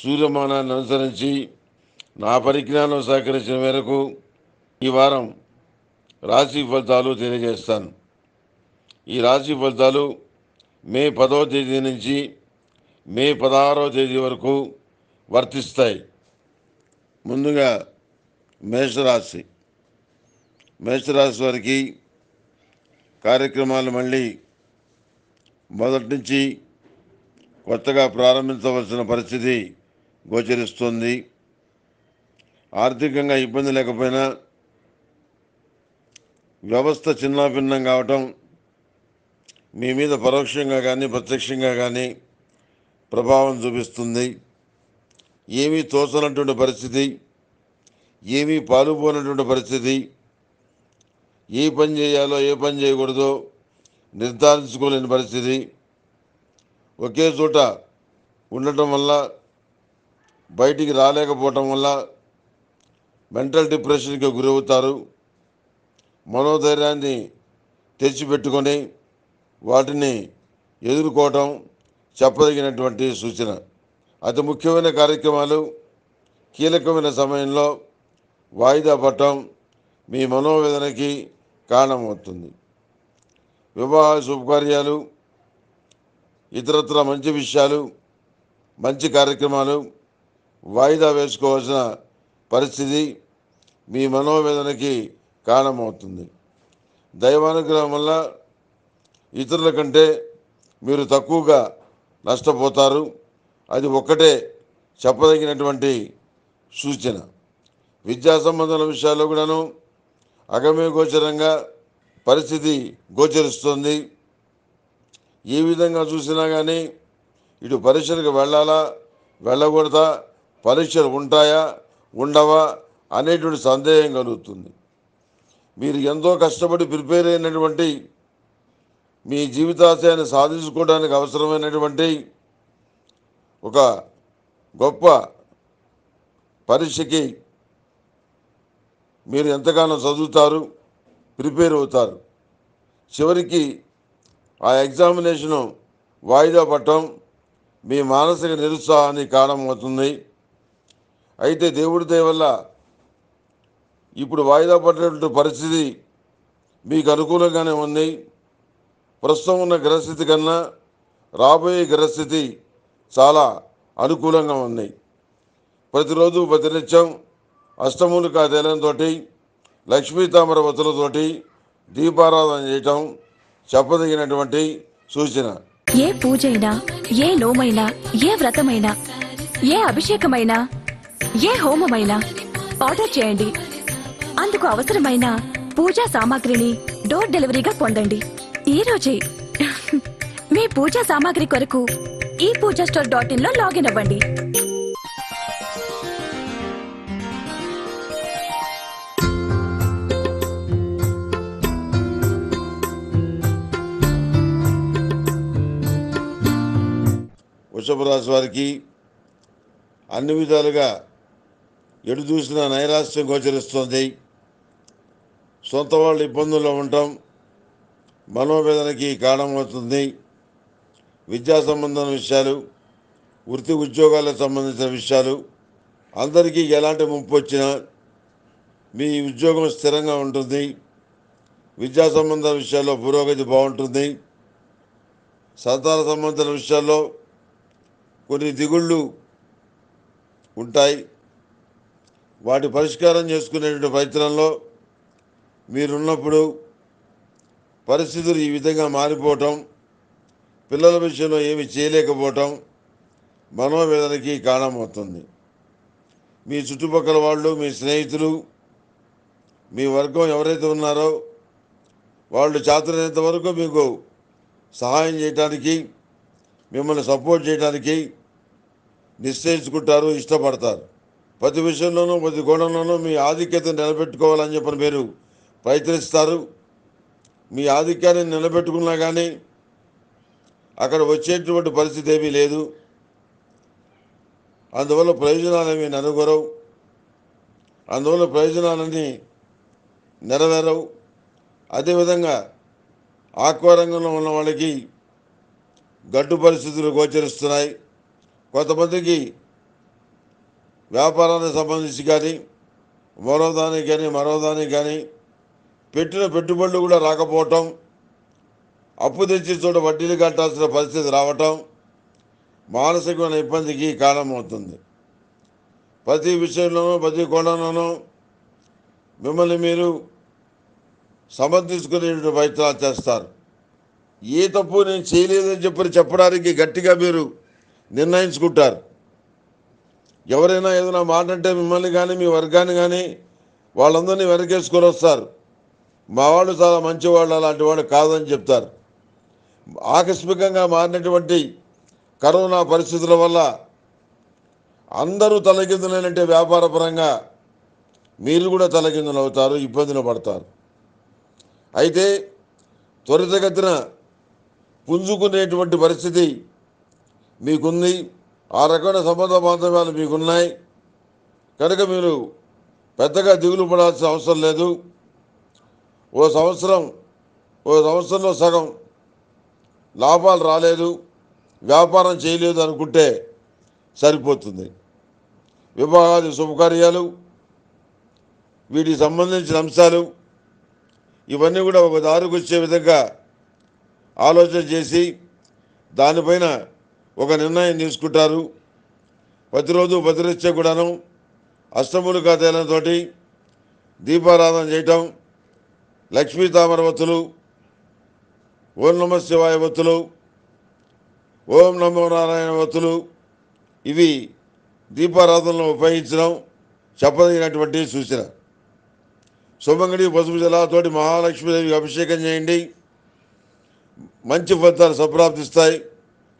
సూర్యమానాన్ని అనుసరించి నా పరిజ్ఞానం సహకరించిన మేరకు ఈ వారం రాశి ఫలితాలు తెలియజేస్తాను ఈ రాశి ఫలితాలు మే పదవ తేదీ నుంచి మే పదహారవ తేదీ వరకు వర్తిస్తాయి ముందుగా మేషరాశి మేషరాశి వారికి కార్యక్రమాలు మళ్ళీ మొదటి నుంచి కొత్తగా ప్రారంభించవలసిన పరిస్థితి గోచరిస్తుంది ఆర్థికంగా ఇబ్బంది లేకపోయినా వ్యవస్థ చిన్నాభిన్నం కావటం మీ మీద పరోక్షంగా కానీ ప్రత్యక్షంగా కానీ ప్రభావం చూపిస్తుంది ఏమీ తోచనటువంటి పరిస్థితి ఏమీ పాలుపోనటువంటి పరిస్థితి ఏ పని చేయాలో ఏ పని చేయకూడదో నిర్ధారించుకోలేని పరిస్థితి ఒకే చోట ఉండటం వల్ల బయటికి రాలేకపోవటం వల్ల మెంటల్ డిప్రెషన్కి గురవుతారు మనోధైర్యాన్ని తెచ్చిపెట్టుకొని వాటిని ఎదుర్కోవటం చెప్పదగినటువంటి సూచన అతి ముఖ్యమైన కార్యక్రమాలు కీలకమైన సమయంలో వాయిదా పట్టడం మీ మనోవేదనకి కారణమవుతుంది వివాహ శుభకార్యాలు ఇతరత్ర మంచి విషయాలు మంచి కార్యక్రమాలు వాయిదా వేసుకోవాల్సిన పరిస్థితి మీ మనోవేదనకి కారణమవుతుంది దైవానుగ్రహం వల్ల ఇతరుల కంటే మీరు తక్కువగా నష్టపోతారు అది ఒక్కటే చెప్పదగినటువంటి సూచన విద్యా సంబంధాల విషయాల్లో కూడాను అగమ్య గోచరంగా పరిస్థితి గోచరిస్తుంది ఏ విధంగా చూసినా కానీ ఇటు పరీక్షలకు వెళ్ళాలా వెళ్ళకూడదా పరీక్షలు ఉంటాయా ఉండవా అనేటువంటి సందేహం కలుగుతుంది మీరు ఎంతో కష్టపడి ప్రిపేర్ అయినటువంటి మీ జీవితాశయాన్ని సాధించుకోవడానికి అవసరమైనటువంటి ఒక గొప్ప పరీక్షకి మీరు ఎంతగానో చదువుతారు ప్రిపేర్ అవుతారు చివరికి ఆ ఎగ్జామినేషను వాయిదా పట్టడం మీ మానసిక నిరుత్సాహానికి కారణమవుతుంది అయితే దేవుడి దయవల్ల ఇప్పుడు వాయిదా పడినటువంటి పరిస్థితి మీకు అనుకూలంగానే ఉంది ప్రస్తుతం ఉన్న గ్రహస్థితి కన్నా రాబోయే గ్రహస్థితి చాలా అనుకూలంగా ఉంది ప్రతిరోజు ప్రతినిత్యం అష్టములు కాదేలంతో లక్ష్మీ తామర వతులతోటి దీపారాధన చేయటం చెప్పదగినటువంటి సూచన ఏ పూజైనా ఏ నోమైనా ఏ వ్రతమైనా ఏ అభిషేకమైనా ఏ హోమమైనా ఆర్డర్ చేయండి అందుకు అవసరమైన పూజా సామాగ్రిని డోర్ డెలివరీగా పొందండి ఈ రోజే మీ పూజా సామాగ్రి కొరకు ఈ పూజా స్టోర్ డాట్ ఇన్ లో లాగిన్ అవ్వండి వృషభ రాశి వారికి అన్ని విధాలుగా ఎటు చూసినా నైరాశ్యం గోచరిస్తుంది సొంత వాళ్ళు ఇబ్బందుల్లో ఉండటం మనోవేదనకి కారణమవుతుంది విద్యా సంబంధం విషయాలు వృత్తి ఉద్యోగాలకు సంబంధించిన విషయాలు అందరికీ ఎలాంటి ముప్పు వచ్చినా మీ ఉద్యోగం స్థిరంగా ఉంటుంది విద్యా సంబంధ విషయాల్లో పురోగతి బాగుంటుంది సంతాన సంబంధించిన విషయాల్లో కొన్ని దిగుళ్ళు ఉంటాయి వాటి పరిష్కారం చేసుకునేటువంటి ప్రయత్నంలో మీరున్నప్పుడు పరిస్థితులు ఈ విధంగా మారిపోవటం పిల్లల విషయంలో ఏమి చేయలేకపోవటం మనోవేదనకి కారణమవుతుంది మీ చుట్టుపక్కల వాళ్ళు మీ స్నేహితులు మీ వర్గం ఎవరైతే ఉన్నారో వాళ్ళు చేతనైనంత వరకు మీకు సహాయం చేయడానికి మిమ్మల్ని సపోర్ట్ చేయడానికి నిశ్చయించుకుంటారు ఇష్టపడతారు ప్రతి విషయంలోనూ ప్రతి గోడంలోనూ మీ ఆధిక్యతను నిలబెట్టుకోవాలని చెప్పని మీరు ప్రయత్నిస్తారు మీ ఆధిక్యాన్ని నిలబెట్టుకున్నా కానీ అక్కడ వచ్చేటువంటి పరిస్థితి ఏమీ లేదు అందువల్ల ప్రయోజనాలు ఏమీ ననుగొరవు అందువల్ల ప్రయోజనాలన్నీ నెరవేరవు అదేవిధంగా ఆక్వారంగంలో ఉన్న వాళ్ళకి గడ్డు పరిస్థితులు గోచరిస్తున్నాయి కొంతమందికి వ్యాపారానికి సంబంధించి కానీ మరో దానికి కానీ మరో దానికి కానీ పెట్టిన పెట్టుబడులు కూడా రాకపోవటం అప్పు తెచ్చి చోట వడ్డీలు కట్టాల్సిన పరిస్థితి రావటం మానసికమైన ఇబ్బందికి కారణమవుతుంది ప్రతి విషయంలోనూ ప్రతి కోణంలోనూ మిమ్మల్ని మీరు సమర్థించుకునే ప్రయత్నాలు చేస్తారు ఏ తప్పు నేను చేయలేదని చెప్పి చెప్పడానికి గట్టిగా మీరు నిర్ణయించుకుంటారు ఎవరైనా ఏదైనా మాట అంటే మిమ్మల్ని కానీ మీ వర్గాన్ని కానీ వాళ్ళందరినీ వెనకేసుకొని వస్తారు మా వాళ్ళు చాలా మంచివాళ్ళు అలాంటి వాళ్ళు కాదని చెప్తారు ఆకస్మికంగా మారినటువంటి కరోనా పరిస్థితుల వల్ల అందరూ తలకిందులైనంటే వ్యాపారపరంగా మీరు కూడా తలకిందులు అవుతారు ఇబ్బందులు పడతారు అయితే త్వరితగతిన పుంజుకునేటువంటి పరిస్థితి మీకుంది ఆ రకమైన సంబంధ బాంధవ్యాలు మీకున్నాయి కనుక మీరు పెద్దగా దిగులు పడాల్సిన అవసరం లేదు ఓ సంవత్సరం ఓ సంవత్సరంలో సగం లాభాలు రాలేదు వ్యాపారం చేయలేదు అనుకుంటే సరిపోతుంది వివాహాది శుభకార్యాలు వీటికి సంబంధించిన అంశాలు ఇవన్నీ కూడా ఒక దారికి వచ్చే విధంగా ఆలోచన చేసి దానిపైన ఒక నిర్ణయం తీసుకుంటారు ప్రతిరోజు భద్రచ్చే కూడాను అష్టములు తేలతో దీపారాధన చేయటం లక్ష్మీ తామర వత్తులు ఓం నమ శివాయ వత్తులు ఓం నమో నారాయణ వత్తులు ఇవి దీపారాధనలో ఉపయోగించడం చెప్పదగినటువంటి సూచన సుమంగడి పసుపు జలాతోటి మహాలక్ష్మీదేవికి అభిషేకం చేయండి మంచి ఫలితాలు సంప్రాప్తిస్తాయి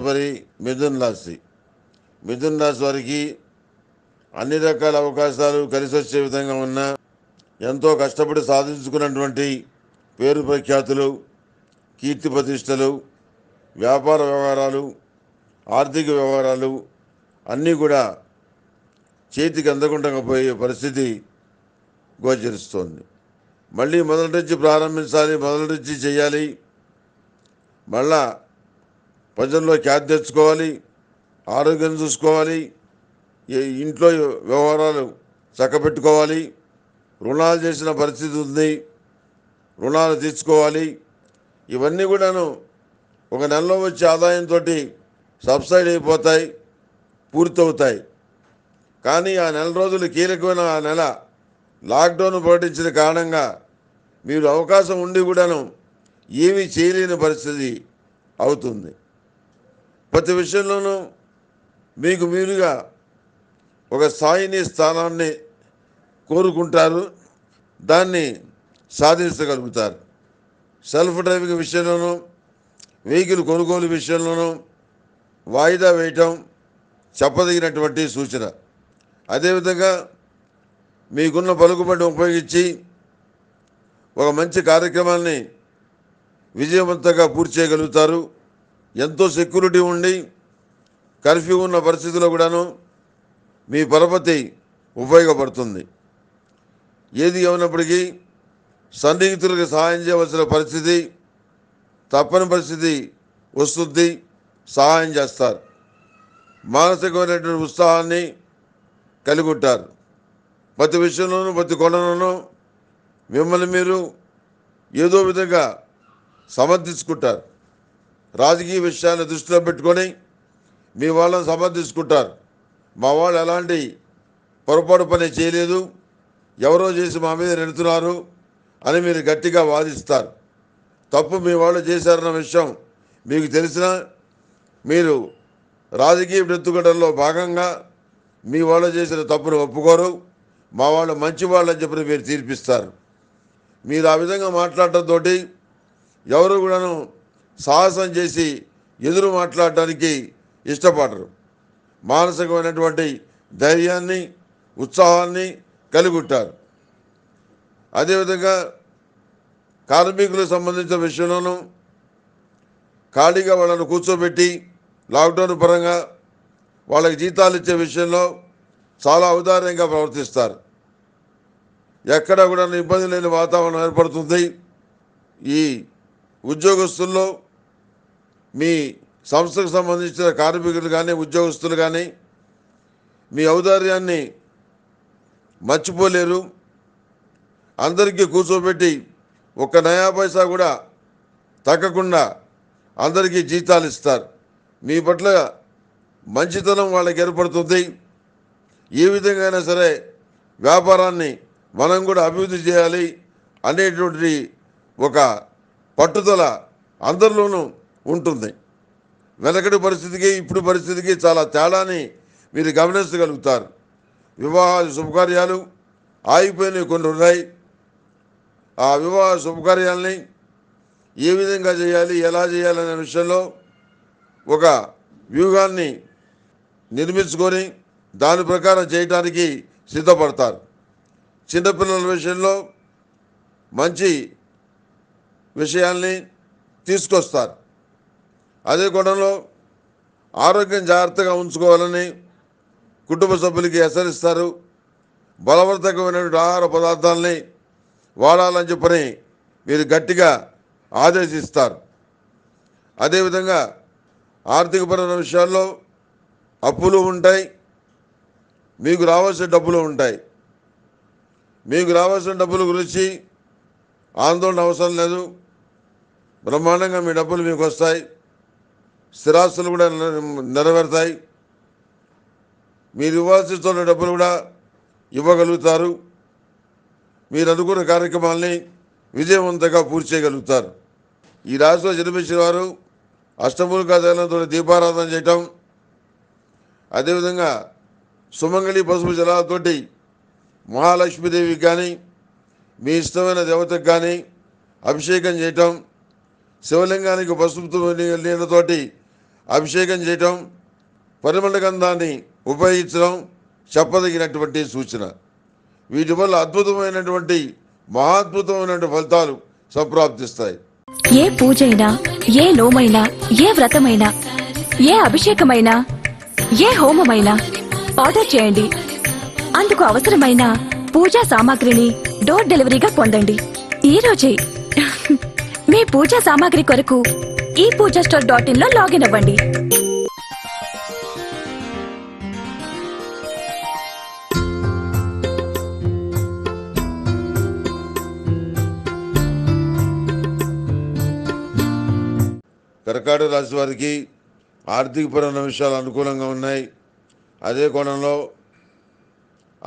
తదుపరి మిథున్ రాశి మిథున్ రాశి వారికి అన్ని రకాల అవకాశాలు కలిసి వచ్చే విధంగా ఉన్న ఎంతో కష్టపడి సాధించుకున్నటువంటి పేరు ప్రఖ్యాతులు కీర్తి ప్రతిష్టలు వ్యాపార వ్యవహారాలు ఆర్థిక వ్యవహారాలు అన్నీ కూడా చేతికి అందకుండా పోయే పరిస్థితి గోచరిస్తోంది మళ్ళీ మొదటి నుంచి ప్రారంభించాలి మొదటి నుంచి చేయాలి మళ్ళా భజనలో ఖ్యాతి తెచ్చుకోవాలి ఆరోగ్యం చూసుకోవాలి ఇంట్లో వ్యవహారాలు చక్కబెట్టుకోవాలి రుణాలు చేసిన పరిస్థితి ఉంది రుణాలు తీర్చుకోవాలి ఇవన్నీ కూడాను ఒక నెలలో వచ్చే ఆదాయంతో సబ్సైడ్ అయిపోతాయి పూర్తవుతాయి కానీ ఆ నెల రోజులు కీలకమైన ఆ నెల లాక్డౌన్ ప్రకటించిన కారణంగా మీరు అవకాశం ఉండి కూడాను ఏమీ చేయలేని పరిస్థితి అవుతుంది ప్రతి విషయంలోనూ మీకు మీరుగా ఒక స్థాయిని స్థానాన్ని కోరుకుంటారు దాన్ని సాధించగలుగుతారు సెల్ఫ్ డ్రైవింగ్ విషయంలోనూ వెహికల్ కొనుగోలు విషయంలోనూ వాయిదా వేయటం చెప్పదగినటువంటి సూచన అదేవిధంగా మీకున్న పలుకుబడిని ఉపయోగించి ఒక మంచి కార్యక్రమాన్ని విజయవంతంగా పూర్తి చేయగలుగుతారు ఎంతో సెక్యూరిటీ ఉండి కర్ఫ్యూ ఉన్న పరిస్థితిలో కూడాను మీ పరపతి ఉపయోగపడుతుంది ఏది ఏమైనప్పటికీ సన్నిహితులకు సహాయం చేయవలసిన పరిస్థితి తప్పని పరిస్థితి వస్తుంది సహాయం చేస్తారు మానసికమైనటువంటి ఉత్సాహాన్ని కలిగొట్టారు ప్రతి విషయంలోనూ ప్రతి కొండలోనూ మిమ్మల్ని మీరు ఏదో విధంగా సమర్థించుకుంటారు రాజకీయ విషయాన్ని దృష్టిలో పెట్టుకొని మీ వాళ్ళని సమర్థించుకుంటారు మా వాళ్ళు ఎలాంటి పొరపాటు పని చేయలేదు ఎవరో చేసి మా మీద నెడుతున్నారు అని మీరు గట్టిగా వాదిస్తారు తప్పు మీ వాళ్ళు చేశారన్న విషయం మీకు తెలిసిన మీరు రాజకీయ నెత్తుగడల్లో భాగంగా మీ వాళ్ళు చేసిన తప్పును ఒప్పుకోరు మా వాళ్ళు మంచి వాళ్ళని చెప్పిన మీరు తీర్పిస్తారు మీరు ఆ విధంగా మాట్లాడటంతో ఎవరు కూడాను సాహసం చేసి ఎదురు మాట్లాడటానికి ఇష్టపడరు మానసికమైనటువంటి ధైర్యాన్ని ఉత్సాహాన్ని కలిగుంటారు అదేవిధంగా కార్మికులకు సంబంధించిన విషయంలోనూ ఖాళీగా వాళ్ళను కూర్చోబెట్టి లాక్డౌన్ పరంగా వాళ్ళకి జీతాలు ఇచ్చే విషయంలో చాలా ఔదార్యంగా ప్రవర్తిస్తారు ఎక్కడ కూడా ఇబ్బంది లేని వాతావరణం ఏర్పడుతుంది ఈ ఉద్యోగస్తుల్లో మీ సంస్థకు సంబంధించిన కార్మికులు కానీ ఉద్యోగస్తులు కానీ మీ ఔదార్యాన్ని మర్చిపోలేరు అందరికీ కూర్చోబెట్టి ఒక నయా పైసా కూడా తగ్గకుండా అందరికీ జీతాలు ఇస్తారు మీ పట్ల మంచితనం వాళ్ళకి ఏర్పడుతుంది ఏ విధంగా సరే వ్యాపారాన్ని మనం కూడా అభివృద్ధి చేయాలి అనేటువంటి ఒక పట్టుదల అందరిలోనూ ఉంటుంది వెనకటి పరిస్థితికి ఇప్పుడు పరిస్థితికి చాలా తేడాని మీరు గమనించగలుగుతారు వివాహ శుభకార్యాలు ఆగిపోయినవి కొన్ని ఉన్నాయి ఆ వివాహ శుభకార్యాలని ఏ విధంగా చేయాలి ఎలా చేయాలనే విషయంలో ఒక వ్యూహాన్ని నిర్మించుకొని దాని ప్రకారం చేయటానికి సిద్ధపడతారు చిన్నపిల్లల విషయంలో మంచి విషయాల్ని తీసుకొస్తారు అదే గొడవలో ఆరోగ్యం జాగ్రత్తగా ఉంచుకోవాలని కుటుంబ సభ్యులకి హెచ్చరిస్తారు బలవర్ధకమైనటువంటి ఆహార పదార్థాలని వాడాలని చెప్పని మీరు గట్టిగా ఆదేశిస్తారు అదేవిధంగా ఆర్థికపరమైన విషయాల్లో అప్పులు ఉంటాయి మీకు రావాల్సిన డబ్బులు ఉంటాయి మీకు రావాల్సిన డబ్బుల గురించి ఆందోళన అవసరం లేదు బ్రహ్మాండంగా మీ డబ్బులు మీకు వస్తాయి స్థిరాస్తులు కూడా నెరవేరుతాయి మీరు ఇవ్వాల్సిన డబ్బులు కూడా ఇవ్వగలుగుతారు మీరు అనుకున్న కార్యక్రమాల్ని విజయవంతంగా పూర్తి చేయగలుగుతారు ఈ రాశిలో జన్మించిన వారు అష్టమూలికా దళంతో దీపారాధన చేయటం అదేవిధంగా సుమంగళి పసుపు జలాలతోటి మహాలక్ష్మీదేవికి కానీ మీ ఇష్టమైన దేవతకు కానీ అభిషేకం చేయటం శివలింగానికి పసుపుతో నీళ్ళతోటి అభిషేకం చేయటం పరిమళ గంధాన్ని ఉపయోగించడం చెప్పదగినటువంటి సూచన వీటి వల్ల అద్భుతమైనటువంటి మహాద్భుతమైనటువంటి ఫలితాలు సంప్రాప్తిస్తాయి ఏ పూజైనా ఏ నోమైనా ఏ వ్రతమైనా ఏ అభిషేకమైనా ఏ హోమమైనా ఆర్డర్ చేయండి అందుకు అవసరమైన పూజా సామాగ్రిని డోర్ డెలివరీగా పొందండి రోజే మీ పూజా సామాగ్రి కొరకు ఈ పూజా స్టోర్ డాట్ ఇన్ లో లాగిన్ అవ్వండి కర్కాటక రాశి వారికి ఆర్థికపరమైన విషయాలు అనుకూలంగా ఉన్నాయి అదే కోణంలో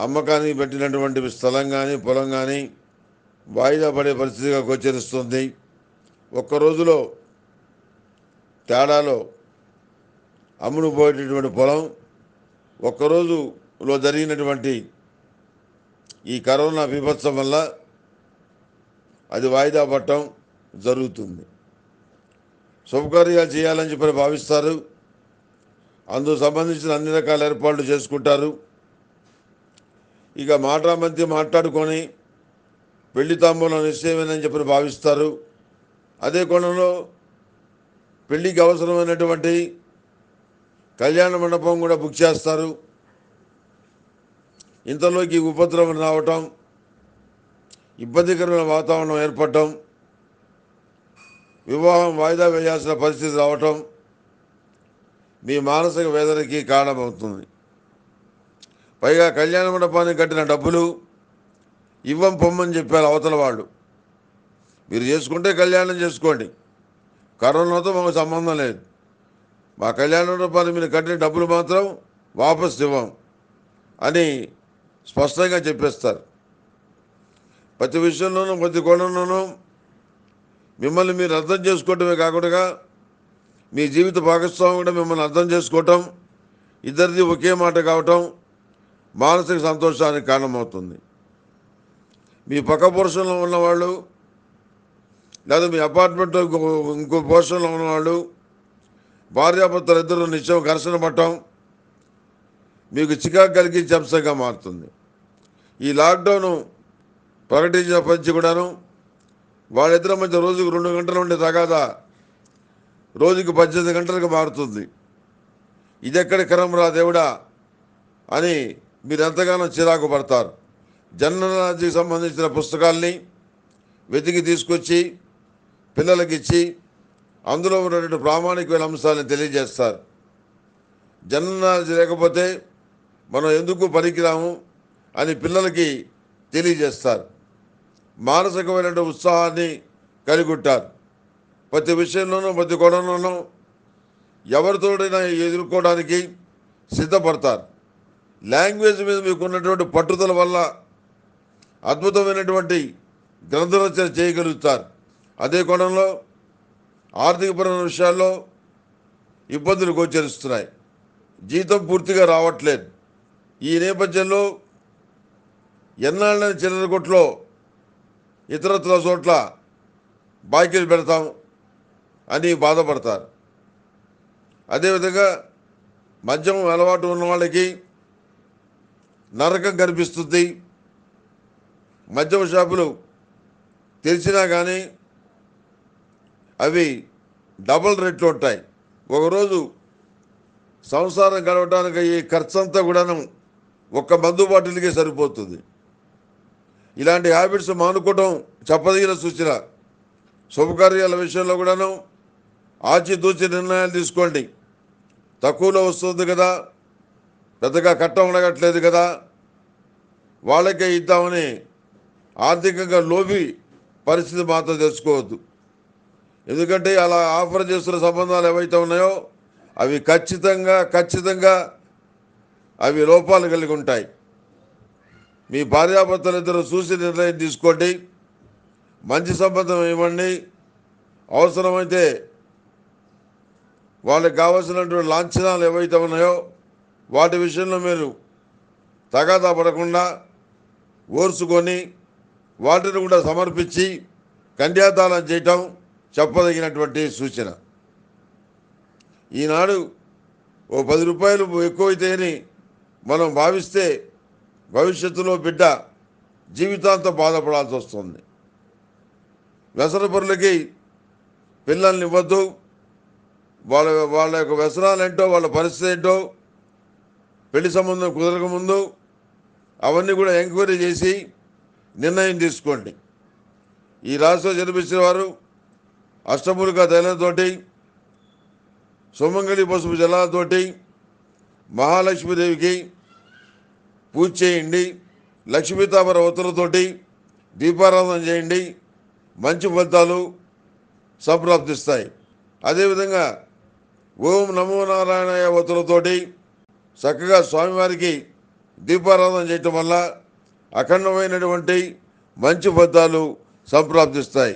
అమ్మకానికి పెట్టినటువంటి స్థలం కానీ పొలం కానీ వాయిదా పడే పరిస్థితిగా గోచరిస్తుంది ఒక్క రోజులో తేడాలో అమ్ముడుపోయేటటువంటి పొలం ఒక్కరోజులో జరిగినటువంటి ఈ కరోనా విభత్సం వల్ల అది వాయిదా పట్టడం జరుగుతుంది శుభకార్యాలు చేయాలని చెప్పి భావిస్తారు అందుకు సంబంధించిన అన్ని రకాల ఏర్పాట్లు చేసుకుంటారు ఇక మాట మధ్య మాట్లాడుకొని పెళ్లి తాంబూలం నిశ్చయమేనని చెప్పి భావిస్తారు అదే కోణంలో పెళ్ళికి అవసరమైనటువంటి కళ్యాణ మండపం కూడా బుక్ చేస్తారు ఇంతలోకి ఉపద్రవం రావటం ఇబ్బందికరమైన వాతావరణం ఏర్పడటం వివాహం వాయిదా వేయాల్సిన పరిస్థితి రావటం మీ మానసిక వేదనకి కారణమవుతుంది పైగా కళ్యాణ మండపానికి కట్టిన డబ్బులు ఇవ్వం పొమ్మని చెప్పారు అవతల వాళ్ళు మీరు చేసుకుంటే కళ్యాణం చేసుకోండి కరోనాతో మాకు సంబంధం లేదు మా కళ్యాణ రూపాయలు మీరు కట్టిన డబ్బులు మాత్రం వాపస్ ఇవ్వం అని స్పష్టంగా చెప్పేస్తారు ప్రతి విషయంలోనూ ప్రతి కోణంలోనూ మిమ్మల్ని మీరు అర్థం చేసుకోవటమే కాకుండా మీ జీవిత భాగస్వామి కూడా మిమ్మల్ని అర్థం చేసుకోవటం ఇద్దరిది ఒకే మాట కావటం మానసిక సంతోషానికి కారణమవుతుంది మీ పక్క పురుషంలో ఉన్నవాళ్ళు లేదా మీ అపార్ట్మెంట్ ఇంకో పోర్షన్లో ఉన్నవాళ్ళు భార్యాభర్తలు ఇద్దరు నిత్యం ఘర్షణ పట్టం మీకు చికాకు కలిగించే అంశంగా మారుతుంది ఈ లాక్డౌన్ ప్రకటించిన పంచి కూడాను వాళ్ళిద్దరి మధ్య రోజుకు రెండు గంటలు ఉండే తగాదా రోజుకి పద్దెనిమిది గంటలకు మారుతుంది ఇది ఎక్కడ క్రమం రాదేవిడా దేవుడా అని మీరు ఎంతగానో చిరాకు పడతారు నాలెడ్జ్కి సంబంధించిన పుస్తకాల్ని వెతికి తీసుకొచ్చి పిల్లలకి ఇచ్చి అందులో ఉన్నటువంటి ప్రామాణికమైన అంశాలను తెలియజేస్తారు జననాలజీ లేకపోతే మనం ఎందుకు పనికిరాము అని పిల్లలకి తెలియజేస్తారు మానసికమైనటువంటి ఉత్సాహాన్ని కలిగుంటారు ప్రతి విషయంలోనూ ప్రతి కోణంలోనూ ఎవరితోడైనా ఎదుర్కోవడానికి సిద్ధపడతారు లాంగ్వేజ్ మీద మీకు ఉన్నటువంటి పట్టుదల వల్ల అద్భుతమైనటువంటి గ్రంథరచన చేయగలుగుతారు అదే కోణంలో ఆర్థికపరమైన విషయాల్లో ఇబ్బందులు గోచరిస్తున్నాయి జీతం పూర్తిగా రావట్లేదు ఈ నేపథ్యంలో ఎన్నాళ్ళని చిల్లరగొట్లో ఇతరత్ర చోట్ల బాకీలు పెడతాం అని బాధపడతారు అదేవిధంగా మద్యం అలవాటు ఉన్న వాళ్ళకి నరకం కనిపిస్తుంది మద్యం షాపులు తెలిసినా కానీ అవి డబుల్ రేట్లు ఉంటాయి ఒకరోజు సంసారం గడవడానికి ఈ ఖర్చంతా కూడాను ఒక్క మందు బాటిల్కే సరిపోతుంది ఇలాంటి హ్యాబిట్స్ మానుకోవడం చెప్పదగిన సూచన శుభకార్యాల విషయంలో కూడాను ఆచితూచి నిర్ణయాలు తీసుకోండి తక్కువలో వస్తుంది కదా పెద్దగా కట్టం ఉండగట్లేదు కదా వాళ్ళకే ఇద్దామని ఆర్థికంగా లోబి పరిస్థితి మాత్రం తెలుసుకోవద్దు ఎందుకంటే అలా ఆఫర్ చేస్తున్న సంబంధాలు ఏవైతే ఉన్నాయో అవి ఖచ్చితంగా ఖచ్చితంగా అవి లోపాలు కలిగి ఉంటాయి మీ ఇద్దరు చూసి నిర్ణయం తీసుకోండి మంచి సంబంధం ఇవ్వండి అవసరమైతే వాళ్ళకి కావాల్సినటువంటి లాంఛనాలు ఏవైతే ఉన్నాయో వాటి విషయంలో మీరు తగాదా పడకుండా ఓర్చుకొని వాటిని కూడా సమర్పించి కన్యాదానం చేయటం చెప్పదగినటువంటి సూచన ఈనాడు ఓ పది రూపాయలు ఎక్కువైతే అని మనం భావిస్తే భవిష్యత్తులో బిడ్డ జీవితాంతం బాధపడాల్సి వస్తుంది వ్యసనపరులకి పిల్లల్ని ఇవ్వద్దు వాళ్ళ వాళ్ళ యొక్క వ్యసనాలు ఏంటో వాళ్ళ పరిస్థితి ఏంటో పెళ్లి సంబంధం కుదరకముందు అవన్నీ కూడా ఎంక్వైరీ చేసి నిర్ణయం తీసుకోండి ఈ రాష్ట్రంలో జన్మించిన వారు అష్టములుగా తైలంతోటి సుమంగళి పసుపు జలాలతోటి మహాలక్ష్మీదేవికి పూజ చేయండి లక్ష్మీతామర ఒత్తులతోటి దీపారాధన చేయండి మంచి ఫలితాలు సంప్రాప్తిస్తాయి అదేవిధంగా ఓం నమో నారాయణ ఒత్తులతోటి చక్కగా స్వామివారికి దీపారాధన చేయటం వల్ల అఖండమైనటువంటి మంచి ఫలితాలు సంప్రాప్తిస్తాయి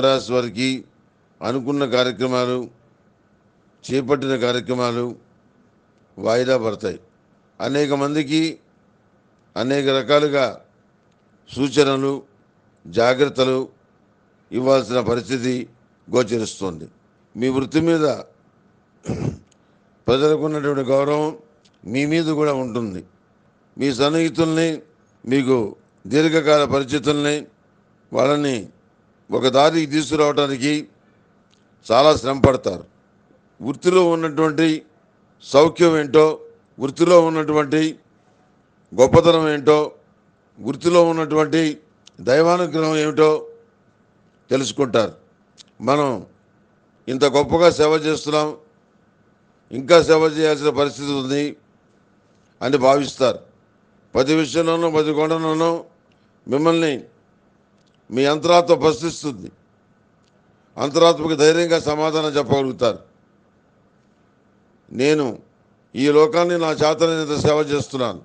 సింహరాశి వారికి అనుకున్న కార్యక్రమాలు చేపట్టిన కార్యక్రమాలు వాయిదా పడతాయి అనేక మందికి అనేక రకాలుగా సూచనలు జాగ్రత్తలు ఇవ్వాల్సిన పరిస్థితి గోచరిస్తుంది మీ వృత్తి మీద ప్రజలకు ఉన్నటువంటి గౌరవం మీ మీద కూడా ఉంటుంది మీ సన్నిహితుల్ని మీకు దీర్ఘకాల పరిచితుల్ని వాళ్ళని ఒక దారికి తీసుకురావడానికి చాలా శ్రమ పడతారు వృత్తిలో ఉన్నటువంటి సౌఖ్యం ఏంటో వృత్తిలో ఉన్నటువంటి గొప్పతనం ఏంటో వృత్తిలో ఉన్నటువంటి దైవానుగ్రహం ఏమిటో తెలుసుకుంటారు మనం ఇంత గొప్పగా సేవ చేస్తున్నాం ఇంకా సేవ చేయాల్సిన పరిస్థితి ఉంది అని భావిస్తారు ప్రతి విషయంలోనూ ప్రతి కొండలోనూ మిమ్మల్ని మీ అంతరాత్మ ప్రశ్నిస్తుంది అంతరాత్మకు ధైర్యంగా సమాధానం చెప్పగలుగుతారు నేను ఈ లోకాన్ని నా చేతనంత సేవ చేస్తున్నాను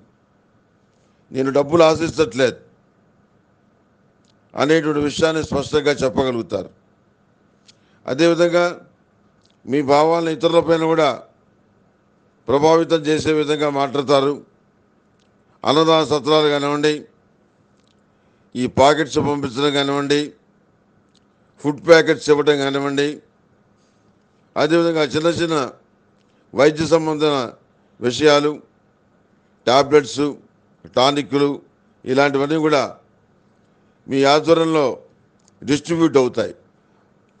నేను డబ్బులు ఆశిస్తట్లేదు అనేటువంటి విషయాన్ని స్పష్టంగా చెప్పగలుగుతారు అదేవిధంగా మీ భావాలను ఇతరులపైన కూడా ప్రభావితం చేసే విధంగా మాట్లాడతారు అన్నదాన సత్రాలు కానివ్వండి ఈ పాకెట్స్ పంపించడం కానివ్వండి ఫుడ్ ప్యాకెట్స్ ఇవ్వడం కానివ్వండి అదేవిధంగా చిన్న చిన్న వైద్య సంబంధన విషయాలు టాబ్లెట్స్ టానిక్లు ఇలాంటివన్నీ కూడా మీ ఆధ్వర్యంలో డిస్ట్రిబ్యూట్ అవుతాయి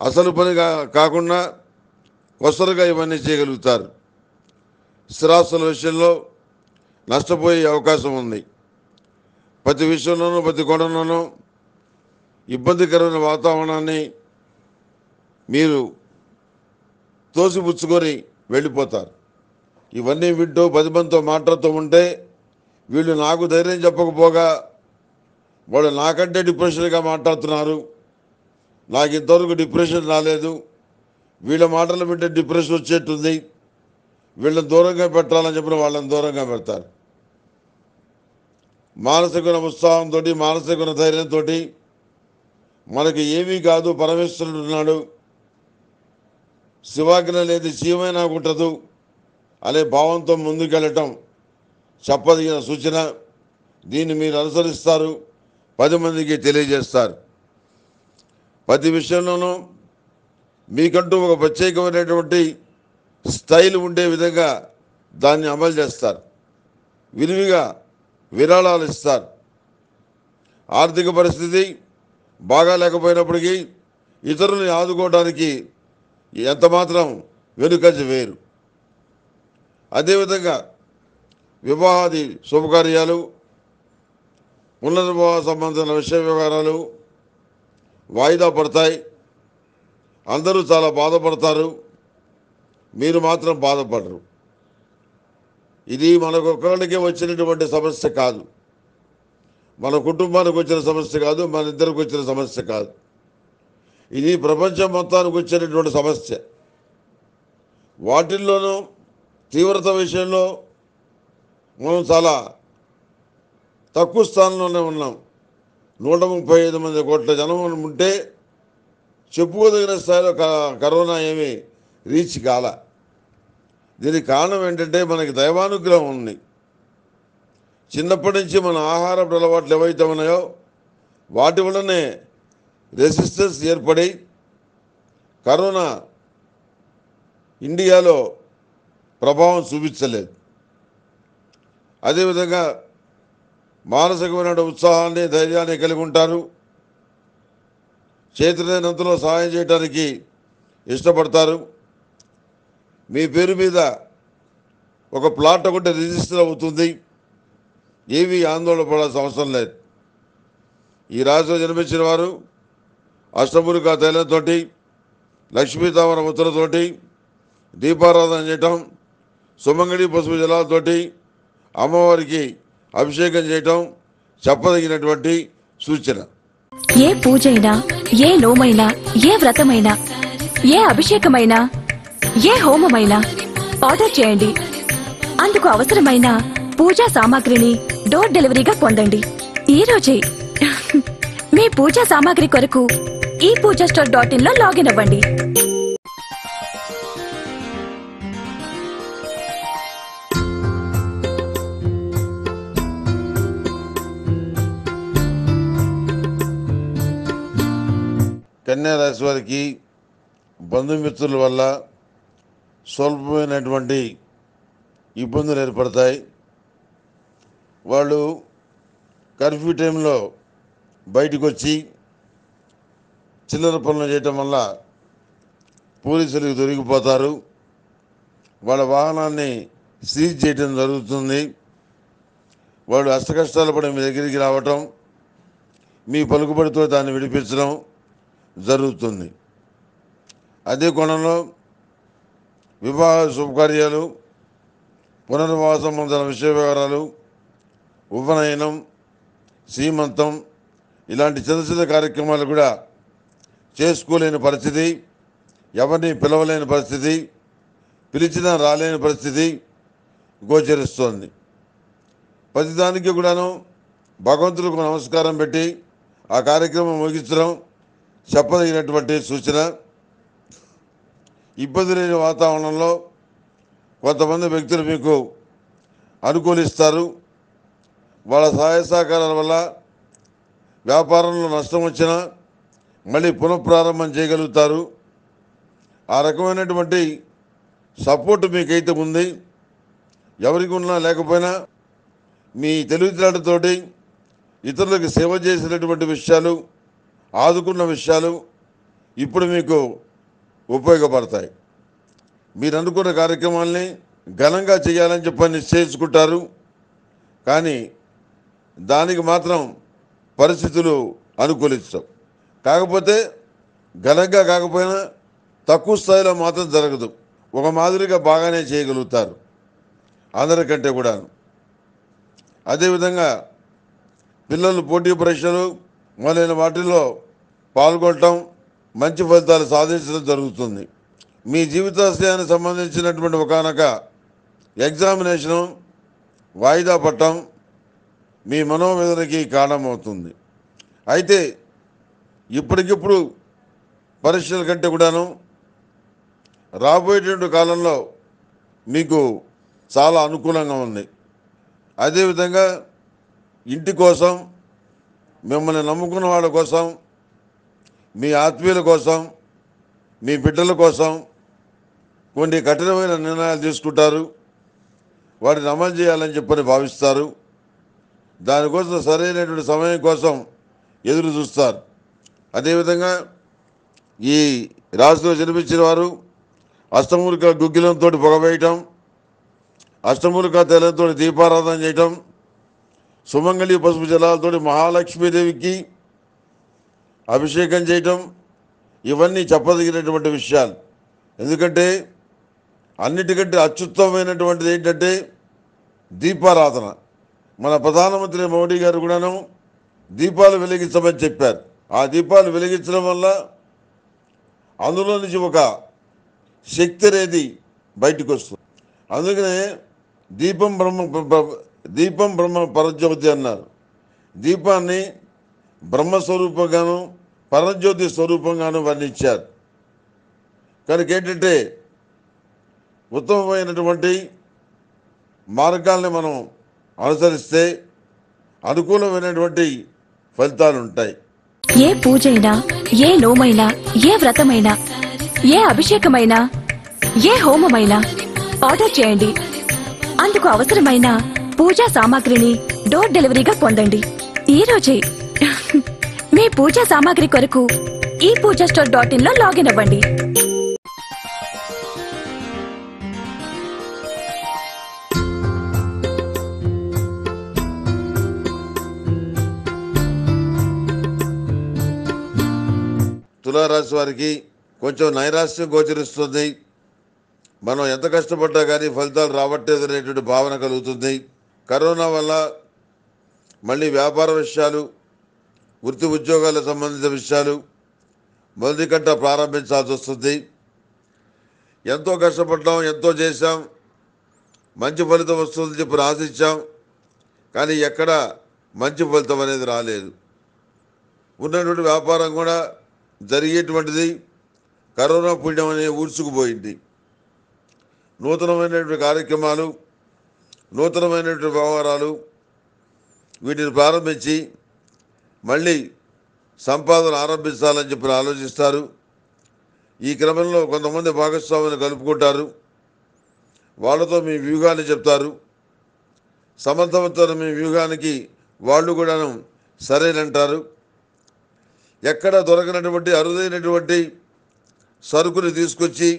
అసలు పని కాకుండా కొసలుగా ఇవన్నీ చేయగలుగుతారు స్థిరాస్తుల విషయంలో నష్టపోయే అవకాశం ఉంది ప్రతి విషయంలోనూ ప్రతి కోణంలోనూ ఇబ్బందికరమైన వాతావరణాన్ని మీరు తోసిపుచ్చుకొని వెళ్ళిపోతారు ఇవన్నీ వింటూ పది మందితో మాట్లాడుతూ ఉంటే వీళ్ళు నాకు ధైర్యం చెప్పకపోగా వాళ్ళు నాకంటే డిప్రెషన్గా మాట్లాడుతున్నారు నాకు ఇంతవరకు డిప్రెషన్ రాలేదు వీళ్ళ మాటలు వింటే డిప్రెషన్ వచ్చేట్టుంది వీళ్ళని దూరంగా పెట్టాలని చెప్పిన వాళ్ళని దూరంగా పెడతారు మానసిక ఉత్సాహంతో మానసిక ధైర్యంతో మనకు ఏమీ కాదు పరమేశ్వరుడు ఉన్నాడు శివాగ్న లేదు శివమైనా కుట్టదు అనే భావంతో ముందుకెళ్ళటం చెప్పదగిన సూచన దీన్ని మీరు అనుసరిస్తారు పది మందికి తెలియజేస్తారు ప్రతి విషయంలోనూ మీకంటూ ఒక ప్రత్యేకమైనటువంటి స్టైల్ ఉండే విధంగా దాన్ని అమలు చేస్తారు విరివిగా విరాళాలు ఇస్తారు ఆర్థిక పరిస్థితి బాగా లేకపోయినప్పటికీ ఇతరుల్ని ఆదుకోవడానికి ఎంతమాత్రం వెనుకంజ వేరు అదేవిధంగా వివాహాది శుభకార్యాలు వివాహ సంబంధించిన విషయ వ్యవహారాలు వాయిదా పడతాయి అందరూ చాలా బాధపడతారు మీరు మాత్రం బాధపడరు ఇది మనకొకరికి వచ్చినటువంటి సమస్య కాదు మన కుటుంబానికి వచ్చిన సమస్య కాదు మన ఇద్దరికి వచ్చిన సమస్య కాదు ఇది ప్రపంచం మొత్తానికి వచ్చినటువంటి సమస్య వాటిల్లోనూ తీవ్రత విషయంలో మనం చాలా తక్కువ స్థానంలోనే ఉన్నాం నూట ముప్పై ఐదు మంది కోట్ల జనం ఉంటే చెప్పుకోదగిన స్థాయిలో కరోనా ఏమీ రీచ్ కాల దీనికి కారణం ఏంటంటే మనకి దైవానుగ్రహం ఉంది చిన్నప్పటి నుంచి మన ఆహారపు అలవాట్లు ఏవైతే ఉన్నాయో వాటి వల్లనే రెసిస్టెన్స్ ఏర్పడి కరోనా ఇండియాలో ప్రభావం చూపించలేదు అదేవిధంగా మానసికమైన ఉత్సాహాన్ని ధైర్యాన్ని కలిగి ఉంటారు చేతులైనంతలో సహాయం చేయడానికి ఇష్టపడతారు మీ పేరు మీద ఒక ప్లాట్ ఒకటి రిజిస్టర్ అవుతుంది ఏమీ ఆందోళన పడాల్సిన అవసరం లేదు ఈ రాశిలో జన్మించిన వారు అష్టమురిక లక్ష్మీ లక్ష్మీతామర ముద్రతోటి దీపారాధన చేయటం సుమంగళి పసుపు జలాలతోటి అమ్మవారికి అభిషేకం చేయటం చెప్పదగినటువంటి సూచన ఏ పూజైనా ఏ లోమైనా ఏ వ్రతమైనా ఏ అభిషేకమైనా ఏ హోమమైనా ఆర్డర్ చేయండి అందుకు అవసరమైన పూజా సామాగ్రిని డోర్ డెలివరీగా పొందండి ఈ రోజే మీ పూజా సామాగ్రి కొరకు ఈ పూజా స్టోర్ డాట్ ఇన్ లో లాగిన్ అవ్వండి కన్యా రాశి వారికి బంధుమిత్రుల వల్ల స్వల్పమైనటువంటి ఇబ్బందులు ఏర్పడతాయి వాళ్ళు కర్ఫ్యూ టైంలో బయటకు వచ్చి చిల్లర పనులు చేయటం వల్ల పోలీసులకు దొరికిపోతారు వాళ్ళ వాహనాన్ని సీజ్ చేయటం జరుగుతుంది వాళ్ళు అష్టకష్టాలు పడి మీ దగ్గరికి రావటం మీ పలుకుబడితో దాన్ని విడిపించడం జరుగుతుంది అదే కోణంలో వివాహ శుభకార్యాలు పునర్వాసం మందల విషయ వివరాలు ఉపనయనం సీమంతం ఇలాంటి చిన్న చిన్న కార్యక్రమాలు కూడా చేసుకోలేని పరిస్థితి ఎవరిని పిలవలేని పరిస్థితి పిలిచినా రాలేని పరిస్థితి గోచరిస్తోంది ప్రతిదానికి కూడాను భగవంతులకు నమస్కారం పెట్టి ఆ కార్యక్రమం ముగించడం చెప్పదగినటువంటి సూచన ఇబ్బంది లేని వాతావరణంలో కొంతమంది వ్యక్తులు మీకు అనుకూలిస్తారు వాళ్ళ సహాయ సహకారాల వల్ల వ్యాపారంలో నష్టం వచ్చినా మళ్ళీ పునఃప్రారంభం చేయగలుగుతారు ఆ రకమైనటువంటి సపోర్ట్ మీకైతే ఉంది ఎవరికి ఉన్నా లేకపోయినా మీ తెలివితేటతోటి ఇతరులకు సేవ చేసినటువంటి విషయాలు ఆదుకున్న విషయాలు ఇప్పుడు మీకు ఉపయోగపడతాయి మీరు అనుకున్న కార్యక్రమాల్ని ఘనంగా చేయాలని చెప్పని నిశ్చయించుకుంటారు కానీ దానికి మాత్రం పరిస్థితులు అనుకూలిస్తాం కాకపోతే ఘనంగా కాకపోయినా తక్కువ స్థాయిలో మాత్రం జరగదు ఒక మాదిరిగా బాగానే చేయగలుగుతారు అందరికంటే కూడా అదేవిధంగా పిల్లలు పోటీ పరీక్షలు మొదలైన వాటిల్లో పాల్గొనటం మంచి ఫలితాలు సాధించడం జరుగుతుంది మీ జీవితాశ్రయానికి సంబంధించినటువంటి ఒకనొక ఎగ్జామినేషను వాయిదా పట్టం మీ మనోవేదనకి కారణమవుతుంది అయితే ఇప్పటికిప్పుడు పరీక్షల కంటే కూడాను రాబోయేటువంటి కాలంలో మీకు చాలా అనుకూలంగా ఉంది అదేవిధంగా ఇంటి కోసం మిమ్మల్ని నమ్ముకున్న వాళ్ళ కోసం మీ ఆత్మీయుల కోసం మీ బిడ్డల కోసం కొన్ని కఠినమైన నిర్ణయాలు తీసుకుంటారు వాటిని అమలు చేయాలని చెప్పని భావిస్తారు దానికోసం సరైనటువంటి సమయం కోసం ఎదురు చూస్తారు అదేవిధంగా ఈ రాశిలో జన్మించిన వారు అష్టమూలిక గుగ్గిలంతో పొగవేయటం అష్టమూలిక తెలంతో దీపారాధన చేయటం సుమంగళి పసుపు జలాలతోటి మహాలక్ష్మీదేవికి అభిషేకం చేయటం ఇవన్నీ చెప్పదగినటువంటి విషయాలు ఎందుకంటే అన్నిటికంటే అత్యుత్తమైనటువంటిది ఏంటంటే దీపారాధన మన ప్రధానమంత్రి మోడీ గారు కూడాను దీపాలు వెలిగించమని చెప్పారు ఆ దీపాలు వెలిగించడం వల్ల అందులో నుంచి ఒక శక్తి అనేది బయటకు వస్తుంది అందుకనే దీపం బ్రహ్మ దీపం బ్రహ్మ పరజ్యోతి అన్నారు దీపాన్ని బ్రహ్మస్వరూపంగాను పరజ్యోతి స్వరూపంగాను వర్ణించారు కనుక ఏంటంటే ఉత్తమమైనటువంటి మార్గాల్ని మనం అనుసరిస్తే అనుకూలమైనటువంటి ఫలితాలు ఉంటాయి ఏ పూజైనా ఏ లోమైనా ఏ వ్రతమైనా ఏ అభిషేకమైనా ఏ హోమమైనా ఆర్డర్ చేయండి అందుకు అవసరమైన పూజా సామాగ్రిని డోర్ డెలివరీగా పొందండి ఈ రోజే మీ పూజా సామాగ్రి కొరకు ఈ పూజా స్టోర్ డాట్ ఇన్ లో లాగిన్ అవ్వండి తులారాశి వారికి కొంచెం నైరాశ్యం గోచరిస్తుంది మనం ఎంత కష్టపడ్డా కానీ ఫలితాలు రావట్లేదు అనేటువంటి భావన కలుగుతుంది కరోనా వల్ల మళ్ళీ వ్యాపార విషయాలు వృత్తి ఉద్యోగాలకు సంబంధించిన విషయాలు మొదటి గంట ప్రారంభించాల్సి వస్తుంది ఎంతో కష్టపడ్డాం ఎంతో చేశాం మంచి ఫలితం వస్తుందని చెప్పి ఆశించాం కానీ ఎక్కడ మంచి ఫలితం అనేది రాలేదు ఉన్నటువంటి వ్యాపారం కూడా జరిగేటువంటిది కరోనా పుణ్యం అనేది ఊడ్చుకుపోయింది నూతనమైనటువంటి కార్యక్రమాలు నూతనమైనటువంటి వ్యవహారాలు వీటిని ప్రారంభించి మళ్ళీ సంపాదన ఆరంభించాలని చెప్పి ఆలోచిస్తారు ఈ క్రమంలో కొంతమంది భాగస్వామిని కలుపుకుంటారు వాళ్ళతో మీ వ్యూహాన్ని చెప్తారు సమర్థవంతమైన మీ వ్యూహానికి వాళ్ళు కూడా సరేనంటారు ఎక్కడ దొరకనటువంటి అరుదైనటువంటి సరుకుని తీసుకొచ్చి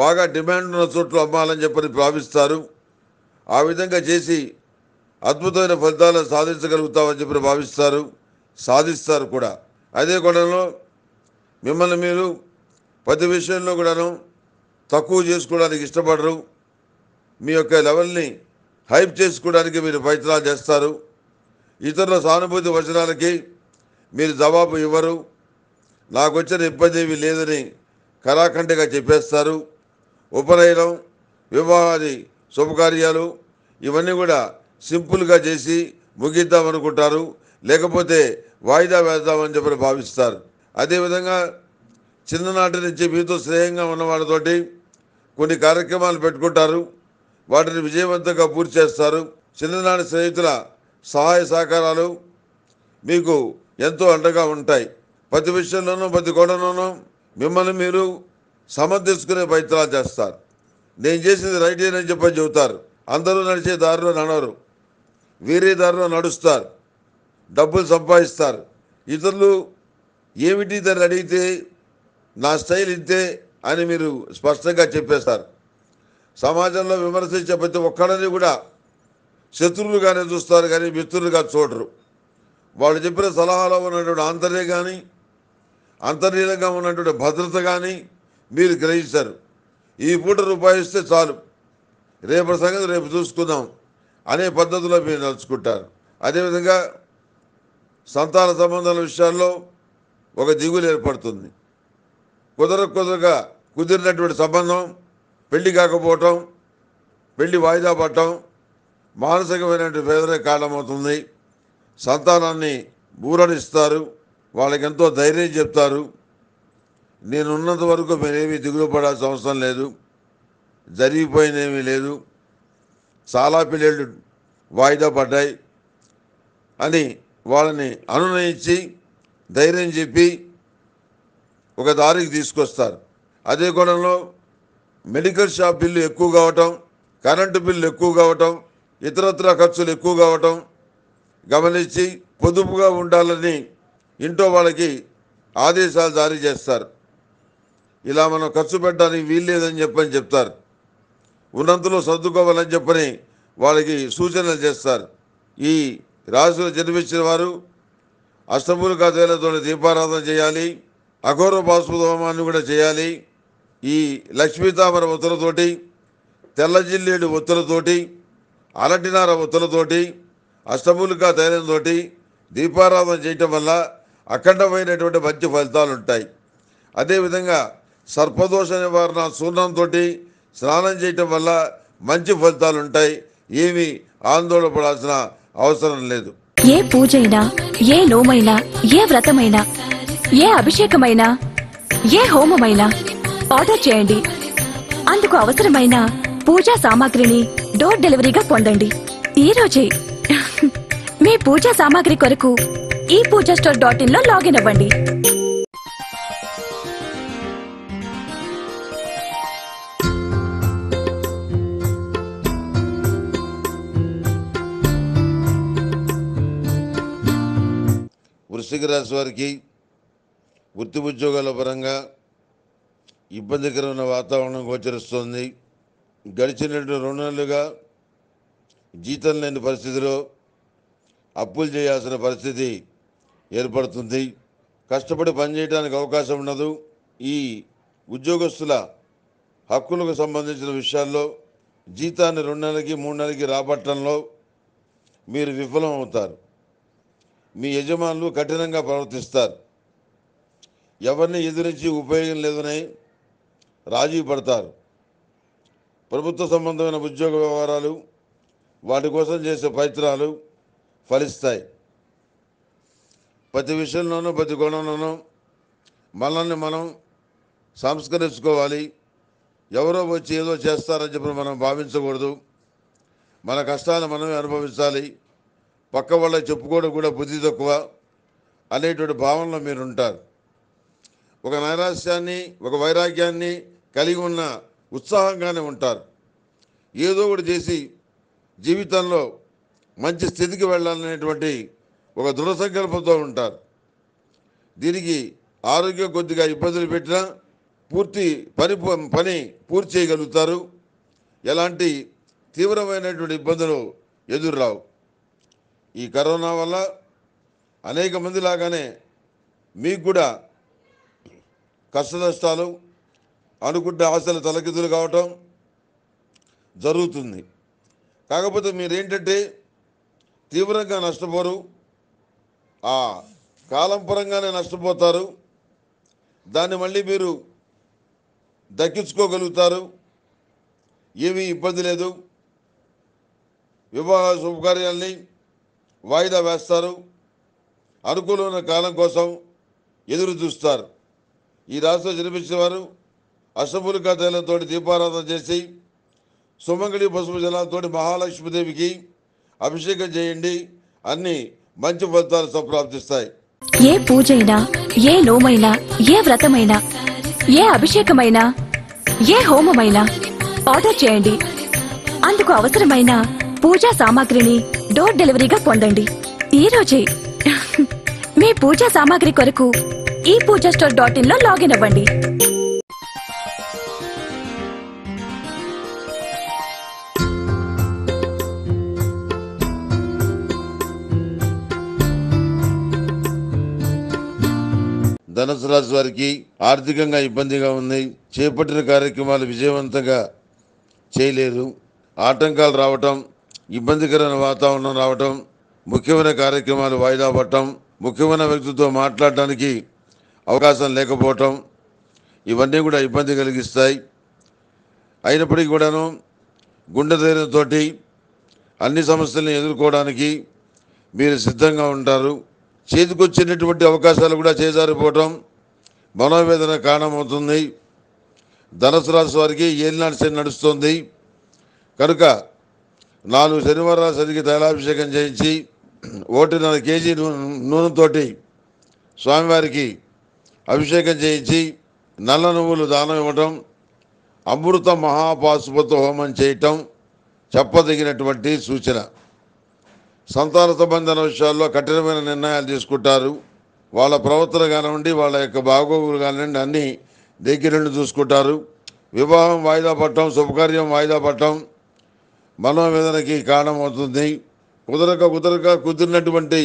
బాగా డిమాండ్ ఉన్న చోట్ల అమ్మాలని చెప్పని భావిస్తారు ఆ విధంగా చేసి అద్భుతమైన ఫలితాలను సాధించగలుగుతామని చెప్పి భావిస్తారు సాధిస్తారు కూడా అదే కోణంలో మిమ్మల్ని మీరు ప్రతి విషయంలో కూడాను తక్కువ చేసుకోవడానికి ఇష్టపడరు మీ యొక్క లెవెల్ని హైప్ చేసుకోవడానికి మీరు ప్రయత్నాలు చేస్తారు ఇతరుల సానుభూతి వచనాలకి మీరు జవాబు ఇవ్వరు నాకు వచ్చిన ఇబ్బంది ఏమి లేదని కళాఖండిగా చెప్పేస్తారు ఉపనయనం వివాహాది శుభకార్యాలు ఇవన్నీ కూడా సింపుల్గా చేసి ముగిద్దామనుకుంటారు లేకపోతే వాయిదా వేద్దామని చెప్పి భావిస్తారు అదేవిధంగా చిన్ననాటి నుంచి మీతో స్నేహంగా ఉన్న వాళ్ళతోటి కొన్ని కార్యక్రమాలు పెట్టుకుంటారు వాటిని విజయవంతంగా పూర్తి చేస్తారు చిన్ననాటి స్నేహితుల సహాయ సహకారాలు మీకు ఎంతో అండగా ఉంటాయి ప్రతి విషయంలోనూ ప్రతి గోడలోనూ మిమ్మల్ని మీరు సమర్థించుకునే ప్రయత్నాలు చేస్తారు నేను చేసింది రైట్ అని చెప్పని చెబుతారు అందరూ నడిచే దారిలో నడవరు వేరే దారిలో నడుస్తారు డబ్బులు సంపాదిస్తారు ఇతరులు ఏమిటి దాన్ని అడిగితే నా స్టైల్ ఇంతే అని మీరు స్పష్టంగా చెప్పేస్తారు సమాజంలో విమర్శించే ప్రతి ఒక్కడని కూడా శత్రువులుగానే చూస్తారు కానీ మిత్రులుగా చూడరు వాళ్ళు చెప్పిన సలహాలో ఉన్నటువంటి ఆంతర్యం కానీ అంతర్లీనంగా ఉన్నటువంటి భద్రత కానీ మీరు గ్రహిస్తారు ఈ పూట రూపాయిస్తే చాలు రేపటి సంగతి రేపు చూసుకుందాం అనే పద్ధతిలో మీరు నడుచుకుంటారు అదేవిధంగా సంతాన సంబంధాల విషయాల్లో ఒక దిగులు ఏర్పడుతుంది కుదర కుదరగా కుదిరినటువంటి సంబంధం పెళ్లి కాకపోవటం పెళ్లి వాయిదా పడటం మానసికమైనటువంటి వేదన కారణమవుతుంది సంతానాన్ని బూరణిస్తారు వాళ్ళకి ఎంతో ధైర్యం చెప్తారు నేనున్నంత వరకు మీరేమీ దిగులు పడాల్సిన అవసరం లేదు జరిగిపోయిందేమీ లేదు చాలా పిల్లలు వాయిదా పడ్డాయి అని వాళ్ళని అనునయించి ధైర్యం చెప్పి ఒక దారికి తీసుకొస్తారు అదే కోణంలో మెడికల్ షాప్ బిల్లు ఎక్కువ కావటం కరెంటు బిల్లు ఎక్కువ కావటం ఇతరత్ర ఖర్చులు ఎక్కువ కావటం గమనించి పొదుపుగా ఉండాలని ఇంట్లో వాళ్ళకి ఆదేశాలు జారీ చేస్తారు ఇలా మనం ఖర్చు పెట్టడానికి వీల్లేదని చెప్పని చెప్తారు ఉన్నంతలో సర్దుకోవాలని చెప్పని వాళ్ళకి సూచనలు చేస్తారు ఈ రాశులు జన్మించిన వారు అష్టమూలికా తేలతో దీపారాధన చేయాలి అఘోర హోమాన్ని కూడా చేయాలి ఈ లక్ష్మీతామర ఒత్తులతోటి తెల్లజిల్లేడు ఒత్తులతోటి అలటినార ఒత్తులతోటి అష్టమూలికా తైలంతో దీపారాధన చేయటం వల్ల అఖండమైనటువంటి మంచి ఫలితాలు ఉంటాయి అదేవిధంగా సర్పదోష నివారణ చూర్ణంతో స్నానం చేయటం వల్ల మంచి ఫలితాలు ఉంటాయి ఏమి ఆందోళన పడాల్సిన అవసరం లేదు ఏ అయినా ఏ లోమైనా ఏ వ్రతమైనా ఏ అభిషేకమైనా ఏ హోమమైనా ఆర్డర్ చేయండి అందుకు అవసరమైన పూజా సామాగ్రిని డోర్ డెలివరీగా పొందండి ఈ రోజే మీ పూజా సామాగ్రి కొరకు ఈ పూజా స్టోర్ డాట్ ఇన్ లో లాగిన్ అవ్వండి వృశ్చిక రాశి వారికి వృత్తి ఉద్యోగాల పరంగా ఇబ్బందికరమైన వాతావరణం గోచరిస్తోంది గడిచినటువంటి రెండు నెలలుగా జీతం లేని పరిస్థితిలో అప్పులు చేయాల్సిన పరిస్థితి ఏర్పడుతుంది కష్టపడి పనిచేయడానికి అవకాశం ఉండదు ఈ ఉద్యోగస్తుల హక్కులకు సంబంధించిన విషయాల్లో జీతాన్ని రెండు నెలలకి మూడు నెలలకి రాబట్టడంలో మీరు విఫలం అవుతారు మీ యజమానులు కఠినంగా ప్రవర్తిస్తారు ఎవరిని ఎదిరించి ఉపయోగం లేదని రాజీ పడతారు ప్రభుత్వ సంబంధమైన ఉద్యోగ వ్యవహారాలు వాటి కోసం చేసే ప్రయత్నాలు ఫలిస్తాయి ప్రతి విషయంలోనూ ప్రతి గుణంలోనూ మనల్ని మనం సంస్కరించుకోవాలి ఎవరో వచ్చి ఏదో చేస్తారని చెప్పి మనం భావించకూడదు మన కష్టాలు మనమే అనుభవించాలి పక్క వాళ్ళ చెప్పుకోవడం కూడా బుద్ధి తక్కువ అనేటువంటి భావనలో మీరు ఉంటారు ఒక నైరాశ్యాన్ని ఒక వైరాగ్యాన్ని కలిగి ఉన్న ఉత్సాహంగానే ఉంటారు ఏదో ఒకటి చేసి జీవితంలో మంచి స్థితికి వెళ్ళాలనేటువంటి ఒక దృఢ సంకల్పంతో ఉంటారు దీనికి ఆరోగ్యం కొద్దిగా ఇబ్బందులు పెట్టినా పూర్తి పని పని పూర్తి చేయగలుగుతారు ఎలాంటి తీవ్రమైనటువంటి ఇబ్బందులు ఎదురురావు ఈ కరోనా వల్ల అనేక మంది లాగానే మీకు కూడా కష్టనష్టాలు అనుకుంటే ఆశలు తలకిదులు కావటం జరుగుతుంది కాకపోతే మీరేంటంటే తీవ్రంగా నష్టపోరు ఆ కాలం పరంగానే నష్టపోతారు దాన్ని మళ్ళీ మీరు దక్కించుకోగలుగుతారు ఏమీ ఇబ్బంది లేదు వివాహ శుభకార్యాల్ని వాయిదా వేస్తారు అనుకూలమైన కాలం కోసం ఎదురు చూస్తారు ఈ రాష్ట్రం జన్మించిన వారు అష్టమూలికా తైలంతో దీపారాధన చేసి సుమంగళి పసుపు జలాలతో మహాలక్ష్మీదేవికి అభిషేకం చేయండి అన్ని మంచి ఫలితాలు సంప్రాప్తిస్తాయి ఏ పూజైనా ఏ నోమైనా ఏ వ్రతమైనా ఏ అభిషేకమైనా ఏ హోమమైనా ఆర్డర్ చేయండి అందుకు అవసరమైన పూజా సామాగ్రిని డోర్ డెలివరీగా పొందండి ఈ రోజే మీ పూజా సామాగ్రి కొరకు ఈ పూజా స్టోర్ డాట్ ఇన్ లో లాగిన్ అవ్వండి ధనుసు రాశి వారికి ఆర్థికంగా ఇబ్బందిగా ఉంది చేపట్టిన కార్యక్రమాలు విజయవంతంగా చేయలేరు ఆటంకాలు రావటం ఇబ్బందికరమైన వాతావరణం రావటం ముఖ్యమైన కార్యక్రమాలు వాయిదా పడటం ముఖ్యమైన వ్యక్తితో మాట్లాడటానికి అవకాశం లేకపోవటం ఇవన్నీ కూడా ఇబ్బంది కలిగిస్తాయి అయినప్పటికీ కూడాను గుండె ధైర్యంతో అన్ని సమస్యలను ఎదుర్కోవడానికి మీరు సిద్ధంగా ఉంటారు చేతికొచ్చినటువంటి అవకాశాలు కూడా చేజారిపోవటం మనోవేదన కారణమవుతుంది ధనసు రాశి వారికి ఏలినాడు నడుస్తుంది కనుక నాలుగు శనివారాలు సరిగి తైలాభిషేకం చేయించి ఒకటి నాలుగు కేజీ నూనెతోటి స్వామివారికి అభిషేకం చేయించి నల్ల నువ్వులు దానం ఇవ్వటం అమృత మహాపాశుపత హోమం చేయటం చెప్పదగినటువంటి సూచన సంతాన సంబంధన విషయాల్లో కఠినమైన నిర్ణయాలు తీసుకుంటారు వాళ్ళ ప్రవర్తన కానివ్వండి వాళ్ళ యొక్క బాగోగులు కానివ్వండి అన్నీ దగ్గరుండి చూసుకుంటారు వివాహం వాయిదా పట్టడం శుభకార్యం వాయిదా పట్టడం మనోవేదనకి కారణమవుతుంది కుదరక కుదరక కుదిరినటువంటి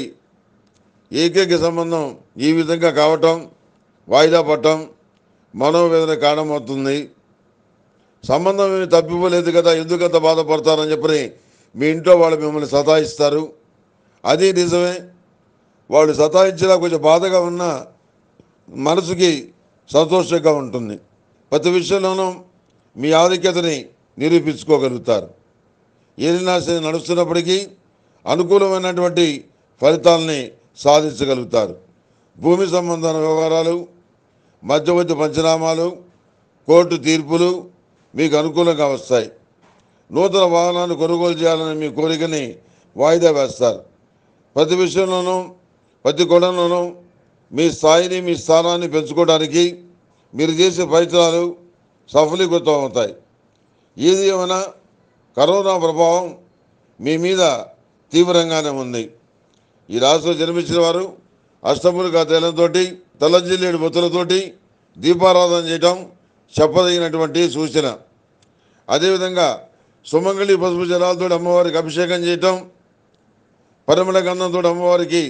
ఏకైక సంబంధం ఈ విధంగా కావటం వాయిదా పడటం మనోవేదన కారణమవుతుంది సంబంధం ఏమి తప్పిపోలేదు కదా ఎందుకంత బాధపడతారని చెప్పని మీ ఇంట్లో వాళ్ళు మిమ్మల్ని సతాయిస్తారు అది నిజమే వాళ్ళు సతాయించినా కొంచెం బాధగా ఉన్నా మనసుకి సంతోషంగా ఉంటుంది ప్రతి విషయంలోనూ మీ ఆధిక్యతని నిరూపించుకోగలుగుతారు సరే నడుస్తున్నప్పటికీ అనుకూలమైనటువంటి ఫలితాలని సాధించగలుగుతారు భూమి సంబంధమైన వ్యవహారాలు మధ్యవర్తి పంచనామాలు కోర్టు తీర్పులు మీకు అనుకూలంగా వస్తాయి నూతన వాహనాన్ని కొనుగోలు చేయాలనే మీ కోరికని వాయిదా వేస్తారు ప్రతి విషయంలోనూ ప్రతి కోణంలోనూ మీ స్థాయిని మీ స్థానాన్ని పెంచుకోవడానికి మీరు చేసే ప్రయత్నాలు సఫలీకృతం అవుతాయి ఏది ఏమైనా కరోనా ప్రభావం మీ మీద తీవ్రంగానే ఉంది ఈ రాష్ట్రంలో జన్మించిన వారు అష్టములుగా తైలంతో తలజిల్లేడు బొత్తులతోటి దీపారాధన చేయటం చెప్పదగినటువంటి సూచన అదేవిధంగా సుమంగళి పసుపు జలాలతో అమ్మవారికి అభిషేకం చేయటం పరిమళ గంధంతో అమ్మవారికి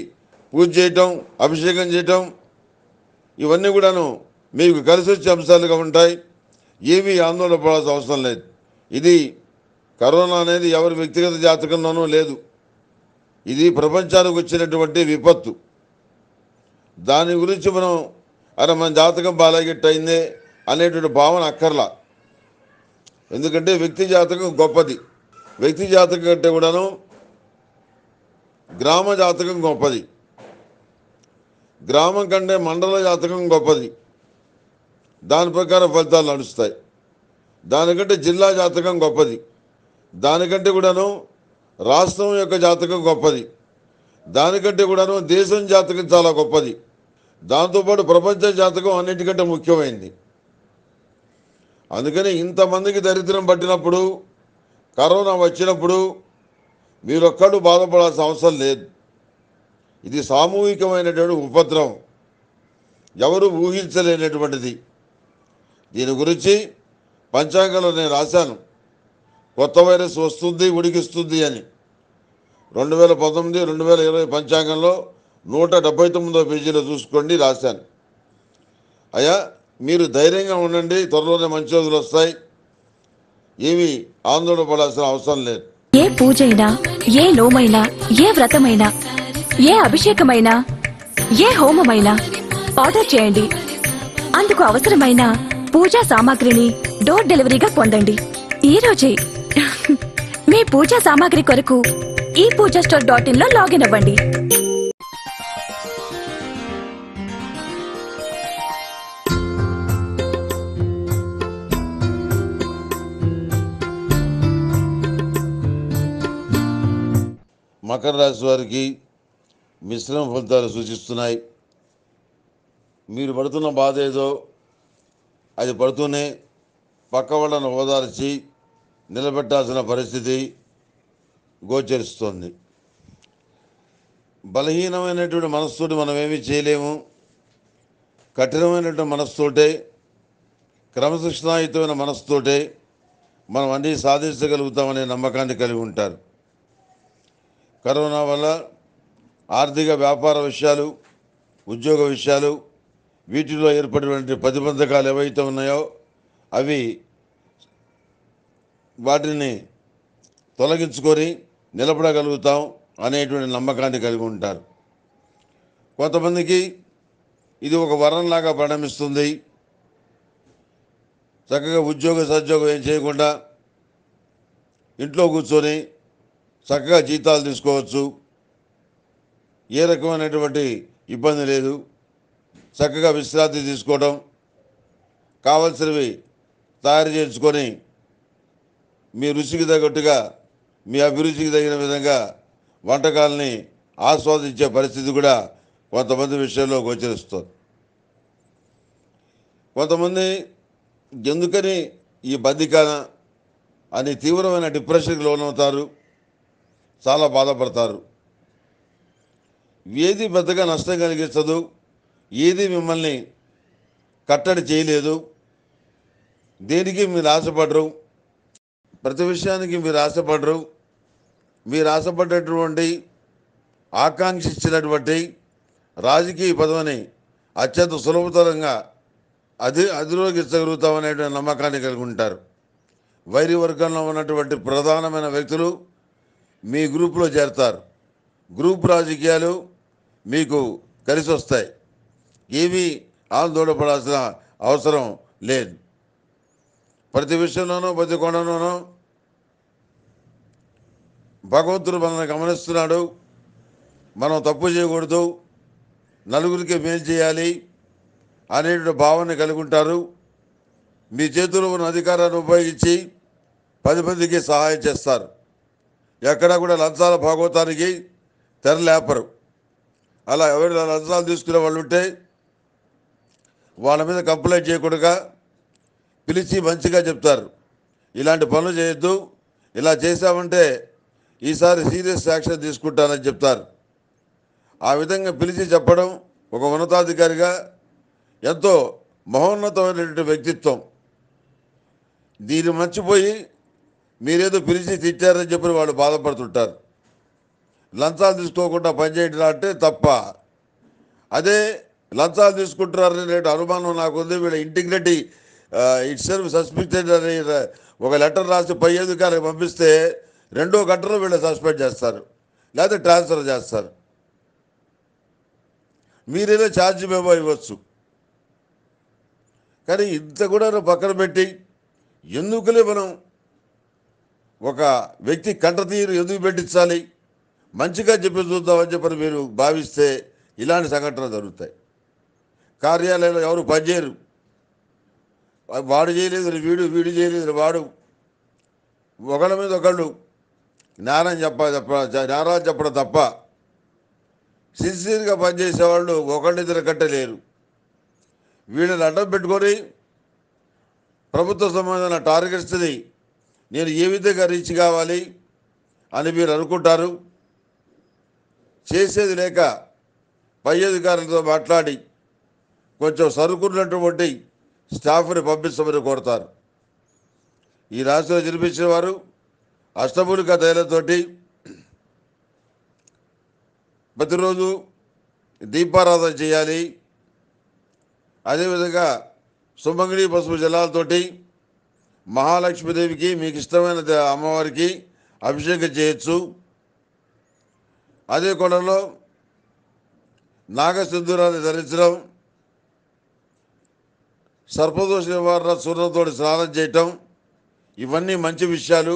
పూజ చేయటం అభిషేకం చేయటం ఇవన్నీ కూడాను మీకు కలిసి వచ్చే అంశాలుగా ఉంటాయి ఏమీ ఆందోళన పడాల్సిన అవసరం లేదు ఇది కరోనా అనేది ఎవరి వ్యక్తిగత జాతకంలోనూ లేదు ఇది ప్రపంచానికి వచ్చినటువంటి విపత్తు దాని గురించి మనం అరే మన జాతకం అయిందే అనేటువంటి భావన అక్కర్లా ఎందుకంటే వ్యక్తి జాతకం గొప్పది వ్యక్తి జాతకం కంటే కూడాను గ్రామ జాతకం గొప్పది గ్రామం కంటే మండల జాతకం గొప్పది దాని ప్రకారం ఫలితాలు నడుస్తాయి దానికంటే జిల్లా జాతకం గొప్పది దానికంటే కూడాను రాష్ట్రం యొక్క జాతకం గొప్పది దానికంటే కూడాను దేశం జాతకం చాలా గొప్పది దాంతోపాటు ప్రపంచ జాతకం అన్నిటికంటే ముఖ్యమైంది అందుకని ఇంతమందికి దరిద్రం పట్టినప్పుడు కరోనా వచ్చినప్పుడు మీరొక్కడు బాధపడాల్సిన అవసరం లేదు ఇది సామూహికమైనటువంటి ఉపద్రవం ఎవరు ఊహించలేనటువంటిది దీని గురించి పంచాంగంలో నేను రాశాను కొత్త వైరస్ వస్తుంది ఉడికిస్తుంది అని రెండు వేల పంతొమ్మిది రెండు వేల ఇరవై పంచాంగంలో నూట డెబ్బై తొమ్మిదో పేజీలో చూసుకోండి రాశాను అయ్యా మీరు ధైర్యంగా ఉండండి త్వరలోనే మంచి రోజులు వస్తాయి ఏమి ఆందోళన పడాల్సిన అవసరం లేదు ఏ అయినా ఏ లోమైనా ఏ వ్రతమైనా ఏ అభిషేకమైనా ఏ హోమమైనా ఆర్డర్ చేయండి అందుకు అవసరమైన పూజా సామాగ్రిని డోర్ డెలివరీగా పొందండి ఈ రోజే మీ పూజా సామాగ్రి కొరకు ఈ పూజా స్టోర్ డాట్ ఇన్ లో లాగిన్ అవ్వండి మకర రాశి వారికి మిశ్రమ ఫలితాలు సూచిస్తున్నాయి మీరు పడుతున్న బాధ ఏదో అది పడుతూనే పక్క వాళ్ళను ఓదార్చి నిలబెట్టాల్సిన పరిస్థితి గోచరిస్తోంది బలహీనమైనటువంటి మనస్సుతోటి మనం ఏమి చేయలేము కఠినమైనటువంటి మనస్సుతోటే క్రమశిక్షణాయుతమైన మనస్సుతోటే మనం అన్నీ సాధించగలుగుతామనే నమ్మకాన్ని కలిగి ఉంటారు కరోనా వల్ల ఆర్థిక వ్యాపార విషయాలు ఉద్యోగ విషయాలు వీటిలో ఏర్పడినటువంటి ప్రతిబంధకాలు ఏవైతే ఉన్నాయో అవి వాటిని తొలగించుకొని నిలబడగలుగుతాం అనేటువంటి నమ్మకాన్ని కలిగి ఉంటారు కొంతమందికి ఇది ఒక వరంలాగా పరిణమిస్తుంది చక్కగా ఉద్యోగ సద్యోగం ఏం చేయకుండా ఇంట్లో కూర్చొని చక్కగా జీతాలు తీసుకోవచ్చు ఏ రకమైనటువంటి ఇబ్బంది లేదు చక్కగా విశ్రాంతి తీసుకోవడం కావలసినవి తయారు చేసుకొని మీ రుచికి తగ్గట్టుగా మీ అభిరుచికి తగిన విధంగా వంటకాలని ఆస్వాదించే పరిస్థితి కూడా కొంతమంది విషయంలో గోచరిస్తుంది కొంతమంది ఎందుకని ఈ బద్దికాన అని తీవ్రమైన డిప్రెషన్కి లోనవుతారు చాలా బాధపడతారు ఏది పెద్దగా నష్టం కలిగిస్తుంది ఏది మిమ్మల్ని కట్టడి చేయలేదు దేనికి మీరు ఆశపడరు ప్రతి విషయానికి మీరు ఆశపడరు మీరు ఆశపడ్డటువంటి ఆకాంక్షించినటువంటి రాజకీయ పదవిని అత్యంత సులభతరంగా అది అధిరోగించగలుగుతామనేటువంటి నమ్మకాన్ని కలిగి ఉంటారు వైరి వర్గంలో ఉన్నటువంటి ప్రధానమైన వ్యక్తులు మీ గ్రూపులో చేరతారు గ్రూప్ రాజకీయాలు మీకు కలిసి వస్తాయి ఏమీ ఆందోళనపడాల్సిన అవసరం లేదు ప్రతి విషయంలోనూ ప్రతి కోణంలోనూ భగవంతుడు మనల్ని గమనిస్తున్నాడు మనం తప్పు చేయకూడదు నలుగురికి మేలు చేయాలి అనేటువంటి భావన కలిగి ఉంటారు మీ చేతిలో ఉన్న అధికారాన్ని ఉపయోగించి పది మందికి సహాయం చేస్తారు ఎక్కడా కూడా లంచాల భాగవతానికి తెరలేపరు అలా ఎవరైనా లంచాలు తీసుకునే వాళ్ళు ఉంటే వాళ్ళ మీద కంప్లైంట్ చేయకుండా పిలిచి మంచిగా చెప్తారు ఇలాంటి పనులు చేయొద్దు ఇలా చేశామంటే ఈసారి సీరియస్ యాక్షన్ తీసుకుంటానని చెప్తారు ఆ విధంగా పిలిచి చెప్పడం ఒక ఉన్నతాధికారిగా ఎంతో మహోన్నతమైనటువంటి వ్యక్తిత్వం దీన్ని మర్చిపోయి మీరేదో పిలిచి తిట్టారని చెప్పి వాళ్ళు బాధపడుతుంటారు లంచాలు తీసుకోకుండా పనిచేయడం అంటే తప్ప అదే లంచాలు తీసుకుంటున్నారనే అనుమానం నాకు ఉంది వీళ్ళ ఇంటిగ్రిటీ ఇట్ సెల్ఫ్ సస్పెక్టెడ్ అనే ఒక లెటర్ రాసి పై అధికారికి పంపిస్తే రెండో గంటలో వీళ్ళు సస్పెండ్ చేస్తారు లేకపోతే ట్రాన్స్ఫర్ చేస్తారు మీరేదో ఛార్జ్ మేమో ఇవ్వచ్చు కానీ ఇంత కూడా పక్కన పెట్టి ఎందుకులే మనం ఒక వ్యక్తి కంట తీరు ఎందుకు పెట్టించాలి మంచిగా చెప్పి చూద్దామని చెప్పని మీరు భావిస్తే ఇలాంటి సంఘటనలు జరుగుతాయి కార్యాలయంలో ఎవరు పనిచేయరు వాడు చేయలేదు వీడు వీడు చేయలేదు వాడు ఒకళ్ళ మీద ఒకళ్ళు జ్ఞానం చెప్ప చెప్ప జ్ఞానాలు చెప్పడం తప్ప సిన్సియర్గా పనిచేసే వాళ్ళు ఒకళ్ళిద్దరు కట్టలేరు వీళ్ళని అడ్డం పెట్టుకొని ప్రభుత్వ సంబంధమైన టార్గెట్స్ని నేను ఏ విధంగా రీచ్ కావాలి అని మీరు అనుకుంటారు చేసేది లేక పై అధికారులతో మాట్లాడి కొంచెం సరుకున్నటువంటి స్టాఫ్ని పంపించమని కోరుతారు ఈ రాష్ట్రంలో జరిపించిన వారు అష్టములిక తైలతోటి ప్రతిరోజు దీపారాధన చేయాలి అదేవిధంగా సుమంగిణి పసుపు జలాలతోటి మహాలక్ష్మీదేవికి మీకు ఇష్టమైన అమ్మవారికి అభిషేకం చేయొచ్చు అదే కొండలో నాగసింధూరాన్ని ధరించడం సర్పదోష నివారణ సూర్యంతో స్నానం చేయటం ఇవన్నీ మంచి విషయాలు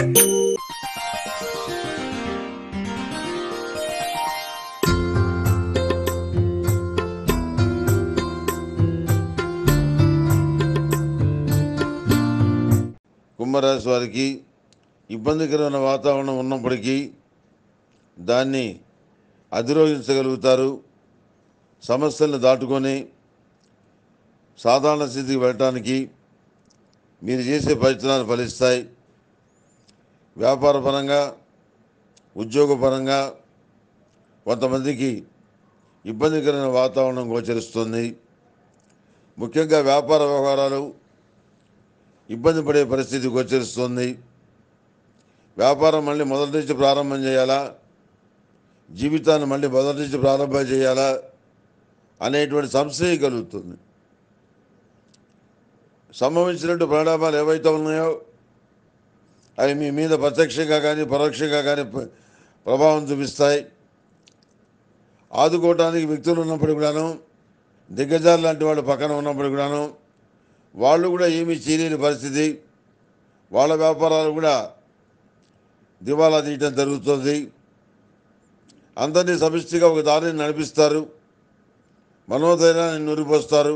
సింహరాశి వారికి ఇబ్బందికరమైన వాతావరణం ఉన్నప్పటికీ దాన్ని అధిరోహించగలుగుతారు సమస్యలను దాటుకొని సాధారణ స్థితికి వెళ్ళటానికి మీరు చేసే ప్రయత్నాలు ఫలిస్తాయి వ్యాపారపరంగా ఉద్యోగపరంగా కొంతమందికి ఇబ్బందికరమైన వాతావరణం గోచరిస్తుంది ముఖ్యంగా వ్యాపార వ్యవహారాలు ఇబ్బంది పడే పరిస్థితి గోచరిస్తుంది వ్యాపారం మళ్ళీ మొదటి నుంచి ప్రారంభం చేయాలా జీవితాన్ని మళ్ళీ మొదటి నుంచి ప్రారంభం చేయాలా అనేటువంటి సంశయం కలుగుతుంది సంభవించినట్టు ప్రణామాలు ఏవైతే ఉన్నాయో అవి మీ మీద ప్రత్యక్షంగా కానీ పరోక్షంగా కానీ ప్రభావం చూపిస్తాయి ఆదుకోవటానికి వ్యక్తులు ఉన్నప్పుడు కూడాను దిగ్గజాలు లాంటి వాళ్ళు పక్కన ఉన్నప్పుడు కూడాను వాళ్ళు కూడా ఏమీ చేయలేని పరిస్థితి వాళ్ళ వ్యాపారాలు కూడా దివాలా తీయటం జరుగుతుంది అందరినీ సమిష్టిగా ఒక దారిని నడిపిస్తారు మనోధైర్యాన్ని నురిపోస్తారు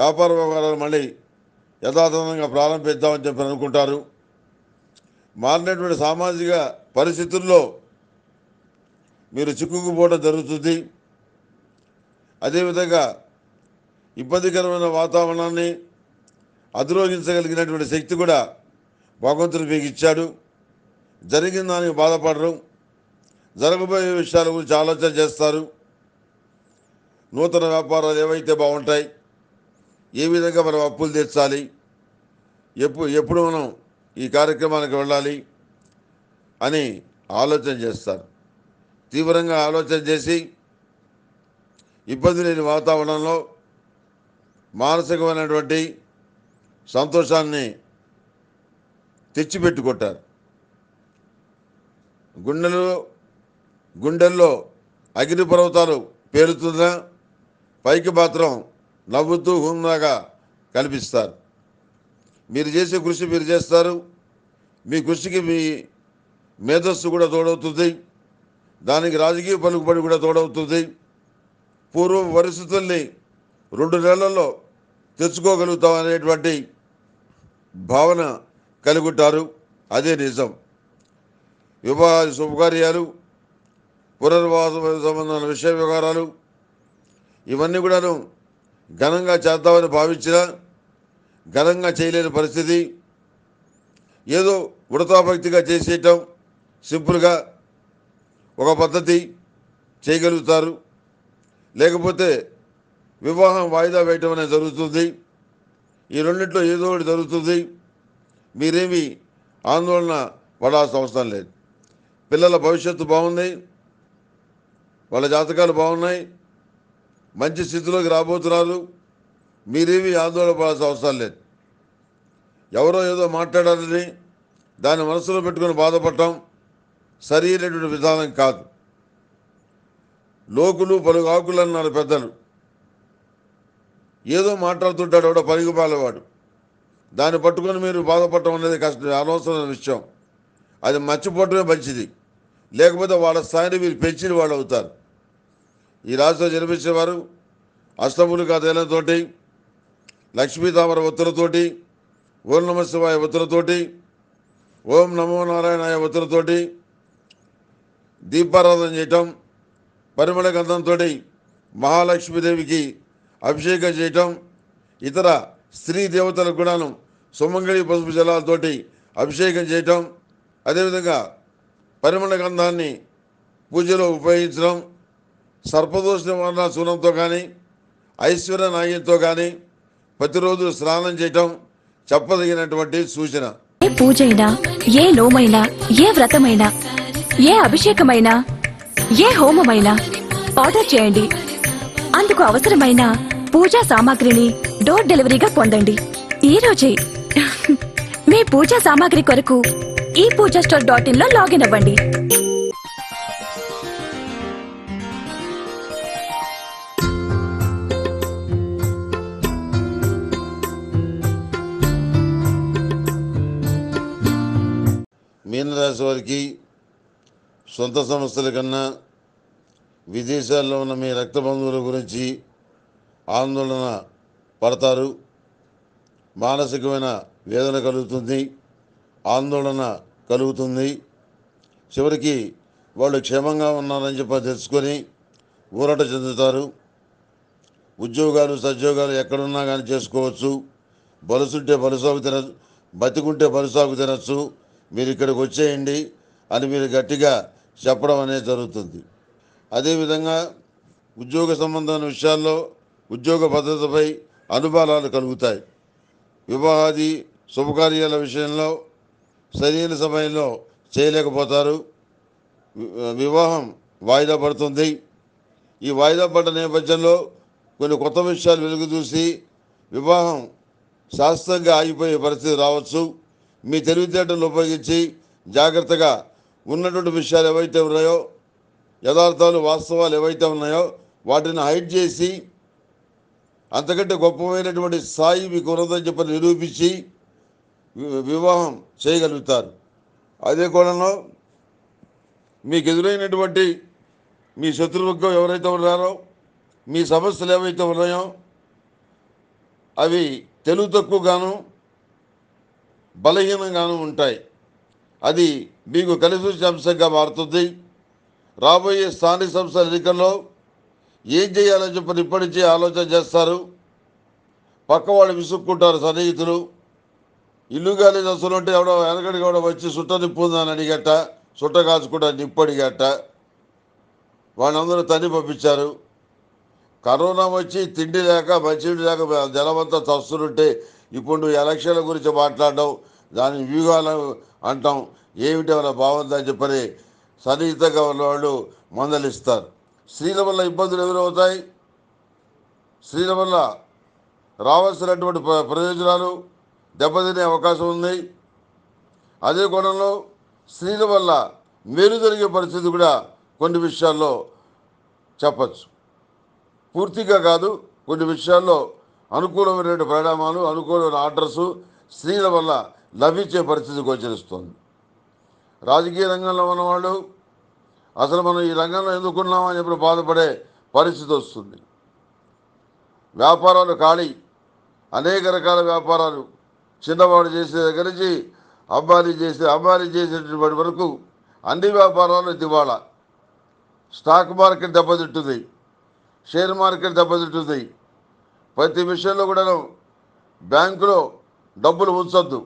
వ్యాపార వ్యవహారాలు మళ్ళీ యథాతథంగా ప్రారంభిద్దామని చెప్పి అనుకుంటారు మారినటువంటి సామాజిక పరిస్థితుల్లో మీరు చిక్కుకుపోవడం జరుగుతుంది అదేవిధంగా ఇబ్బందికరమైన వాతావరణాన్ని అధిరోహించగలిగినటువంటి శక్తి కూడా భగవంతుడు మీకు ఇచ్చాడు జరిగిన దానికి బాధపడరు జరగబోయే విషయాల గురించి ఆలోచన చేస్తారు నూతన వ్యాపారాలు ఏవైతే బాగుంటాయి ఏ విధంగా మనం అప్పులు తీర్చాలి ఎప్పుడు ఎప్పుడు మనం ఈ కార్యక్రమానికి వెళ్ళాలి అని ఆలోచన చేస్తారు తీవ్రంగా ఆలోచన చేసి ఇబ్బంది లేని వాతావరణంలో మానసికమైనటువంటి సంతోషాన్ని తెచ్చిపెట్టుకుంటారు గుండెలో గుండెల్లో అగ్నిపర్వతాలు పేరుతున్నా పైకి మాత్రం నవ్వుతూ హున్నాగా కనిపిస్తారు మీరు చేసే కృషి మీరు చేస్తారు మీ కృషికి మీ మేధస్సు కూడా తోడవుతుంది దానికి రాజకీయ పలుకుబడి కూడా తోడవుతుంది పూర్వ పరిస్థితుల్ని రెండు నెలల్లో తెచ్చుకోగలుగుతాం అనేటువంటి భావన ఉంటారు అదే నిజం వివాహ శుభకార్యాలు పునర్వాస సంబంధమైన విషయ వ్యవహారాలు ఇవన్నీ కూడాను ఘనంగా చేద్దామని భావించిన ఘనంగా చేయలేని పరిస్థితి ఏదో ఉడతాభక్తిగా చేసేయటం సింపుల్గా ఒక పద్ధతి చేయగలుగుతారు లేకపోతే వివాహం వాయిదా వేయటం అనేది జరుగుతుంది ఈ రెండింటిలో ఏదో ఒకటి జరుగుతుంది మీరేమి ఆందోళన పడాల్సిన అవసరం లేదు పిల్లల భవిష్యత్తు బాగుంది వాళ్ళ జాతకాలు బాగున్నాయి మంచి స్థితిలోకి రాబోతున్నారు మీరేమి ఆందోళన పడాల్సిన అవసరం లేదు ఎవరో ఏదో మాట్లాడాలని దాన్ని మనసులో పెట్టుకుని బాధపడటం సరైనటువంటి విధానం కాదు లోకులు పలుగాకులు అన్నారు పెద్దలు ఏదో మాట్లాడుతుంటాడు కూడా పనికి దాన్ని పట్టుకొని మీరు బాధపడటం అనేది కష్టం అనవసరమైన విషయం అది మర్చిపోవటమే మంచిది లేకపోతే వాళ్ళ స్థాయిని వీళ్ళు పెంచిన వాళ్ళు అవుతారు ఈ రాశిలో జన్మించేవారు అష్టములు కథలతోటి లక్ష్మీతామర ఒత్తులతోటి ఓం నమ శివాయ ఒత్తులతోటి ఓం నమో నారాయణాయ ఒత్తులతోటి దీపారాధన చేయటం పరిమళ గంధంతో మహాలక్ష్మీదేవికి అభిషేకం చేయటం ఇతర స్త్రీ దేవతల కూడాను సుమంగళి పసుపు జలాలతోటి అభిషేకం చేయటం అదేవిధంగా పరిమళ గంధాన్ని పూజలో ఉపయోగించడం సర్పదోష నివారణ చూర్ణంతో కానీ ఐశ్వర్య నాయంతో కానీ ప్రతిరోజు స్నానం చేయటం చెప్పదగినటువంటి సూచన ఏ పూజైనా ఏ నోమైనా ఏ వ్రతమైనా ఏ అభిషేకమైనా ఏ హోమమైనా ఆర్డర్ చేయండి అందుకు అవసరమైన పూజా సామాగ్రిని డోర్ డెలివరీగా పొందండి ఈ రోజే మీ పూజా సామాగ్రి కొరకు ఈ పూజా స్టోర్ డాట్ ఇన్ లో లాగిన్ అవ్వండి మీనరాశి వారికి సొంత సంస్థల కన్నా విదేశాల్లో ఉన్న మీ రక్త బంధువుల గురించి ఆందోళన పడతారు మానసికమైన వేదన కలుగుతుంది ఆందోళన కలుగుతుంది చివరికి వాళ్ళు క్షేమంగా ఉన్నారని చెప్పి తెలుసుకొని ఊరట చెందుతారు ఉద్యోగాలు సద్యోగాలు ఎక్కడున్నా కానీ చేసుకోవచ్చు బలుసుంటే బలుసాగు తిన బతికుంటే బలుసాగు తినచ్చు మీరు ఇక్కడికి వచ్చేయండి అని మీరు గట్టిగా చెప్పడం అనేది జరుగుతుంది అదేవిధంగా ఉద్యోగ సంబంధమైన విషయాల్లో ఉద్యోగ భద్రతపై అనుబాలాలు కలుగుతాయి వివాహాది శుభకార్యాల విషయంలో సరైన సమయంలో చేయలేకపోతారు వివాహం వాయిదా పడుతుంది ఈ వాయిదా పడ్డ నేపథ్యంలో కొన్ని కొత్త విషయాలు వెలుగు చూసి వివాహం శాశ్వతంగా ఆగిపోయే పరిస్థితి రావచ్చు మీ తెలివితేటలు ఉపయోగించి జాగ్రత్తగా ఉన్నటువంటి విషయాలు ఏవైతే ఉన్నాయో యథార్థాలు వాస్తవాలు ఏవైతే ఉన్నాయో వాటిని హైడ్ చేసి అంతకంటే గొప్పమైనటువంటి స్థాయి మీకు ఉన్నదని చెప్పి నిరూపించి వివాహం చేయగలుగుతారు అదే కోణంలో మీకు ఎదురైనటువంటి మీ శత్రువుకు ఎవరైతే ఉన్నారో మీ సమస్యలు ఏవైతే ఉన్నాయో అవి తెలుగు తక్కువగాను బలహీనంగాను ఉంటాయి అది మీకు కలిసి వచ్చే అంశంగా మారుతుంది రాబోయే స్థానిక సంస్థ ఎన్నికల్లో ఏం చేయాలని చెప్పని ఇప్పటి నుంచి ఆలోచన చేస్తారు పక్కవాళ్ళు విసుక్కుంటారు సన్నిహితులు ఇల్లు గాలి అసలు ఉంటే ఎవడో వెనకడి కూడా వచ్చి సుట్ట నిప్పుందని అడిగట సుట్ట కాచుకుంటా నిప్పడిగట వాళ్ళందరూ తని పంపించారు కరోనా వచ్చి తిండి లేక మంచి లేక జనమంతా తస్తులుంటే ఇప్పుడు నువ్వు ఎలక్షన్ల గురించి మాట్లాడడం దాని వ్యూహాలు అంటాం ఏమిటి మన బాగుందని చెప్పని సన్నిహితంగా ఉన్నవాళ్ళు మందలిస్తారు స్త్రీల వల్ల ఇబ్బందులు ఎదురవుతాయి స్త్రీల వల్ల రావాల్సినటువంటి ప్రయోజనాలు దెబ్బతినే అవకాశం ఉంది అదే కోణంలో స్త్రీల వల్ల మేలు జరిగే పరిస్థితి కూడా కొన్ని విషయాల్లో చెప్పచ్చు పూర్తిగా కాదు కొన్ని విషయాల్లో అనుకూలమైనటువంటి పరిణామాలు అనుకూలమైన ఆర్డర్స్ స్త్రీల వల్ల లభించే పరిస్థితి గోచరిస్తుంది రాజకీయ రంగంలో ఉన్నవాళ్ళు అసలు మనం ఈ రంగంలో ఎందుకున్నామని చెప్పి బాధపడే పరిస్థితి వస్తుంది వ్యాపారాలు ఖాళీ అనేక రకాల వ్యాపారాలు చిన్నవాడు చేసే దగ్గర నుంచి అబ్బాయి చేసే అబ్బాయి చేసేటువంటి వరకు అన్ని వ్యాపారాలు దివాళ స్టాక్ మార్కెట్ దెబ్బతింటుంది షేర్ మార్కెట్ దెబ్బతింటుంది ప్రతి విషయంలో కూడా బ్యాంకులో డబ్బులు ఉంచొద్దు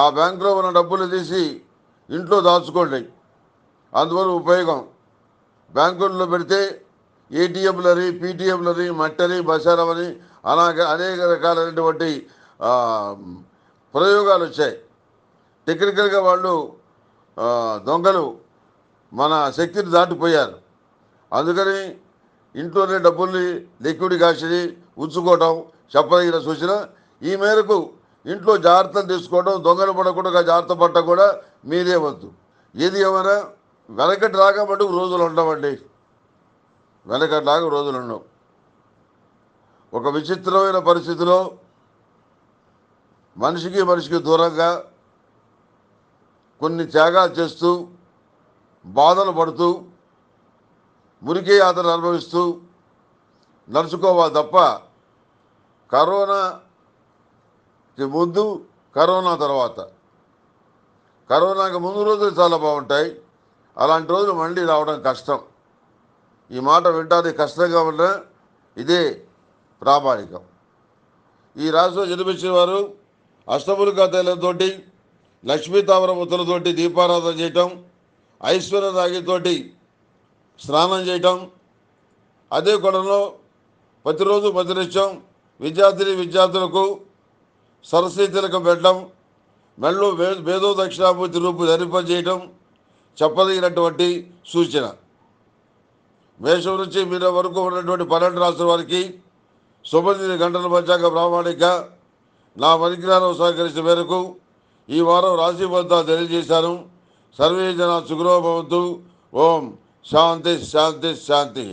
ఆ బ్యాంకులో ఉన్న డబ్బులు తీసి ఇంట్లో దాచుకోండి అందువల్ల ఉపయోగం బ్యాంకుల్లో పెడితే ఏటీఎంలని పీటీఎంలని మట్టని బసారమని అలాగే అనేక రకాలైనటువంటి ప్రయోగాలు వచ్చాయి టెక్నికల్గా వాళ్ళు దొంగలు మన శక్తిని దాటిపోయారు అందుకని ఇంట్లోనే డబ్బుల్ని లిక్విడ్ కాసిని ఉంచుకోవటం చెప్పదగిన సూచన ఈ మేరకు ఇంట్లో జాగ్రత్తలు తీసుకోవడం దొంగలు పడకుండా జాగ్రత్త పట్టడం కూడా మీదే వద్దు ఏది ఏమైనా వెనకటి రాగా మటుకు రోజులు ఉండవండి వెనకటి రాగా రోజులు ఉండవు ఒక విచిత్రమైన పరిస్థితిలో మనిషికి మనిషికి దూరంగా కొన్ని త్యాగాలు చేస్తూ బాధలు పడుతూ మురికి యాత్ర అనుభవిస్తూ నడుచుకోవాలి తప్ప కరోనాకి ముందు కరోనా తర్వాత కరోనాకి ముందు రోజులు చాలా బాగుంటాయి అలాంటి రోజులు మళ్ళీ రావడం కష్టం ఈ మాట వింటాది కష్టంగా ఉన్న ఇదే ప్రామాణికం ఈ రాశిలో జన్మించిన వారు అష్టములుగా తైలంతోటి లక్ష్మీ తామరముతులతోటి దీపారాధన చేయటం ఐశ్వర్య రాగితోటి స్నానం చేయటం అదే కొలంలో ప్రతిరోజు ప్రతినిత్యం విద్యార్థిని విద్యార్థులకు సరస్వతి తిలకం పెట్టడం మెళ్ళు వేదో దక్షిణాభూతి రూపు ధరింపజేయటం చెప్పదగినటువంటి సూచన మేషం నుంచి మీరు వరకు ఉన్నటువంటి పన్నెండు రాష్ట్ర వారికి సుబంధిని గంటల పంచాంగ ప్రామాణిక నా పరిజ్ఞానం సహకరించిన మేరకు ఈ వారం రాశి ఫలితాలు తెలియజేశాను సర్వే జన సుగ్రహభవంతు ఓం శాంతి శాంతి శాంతి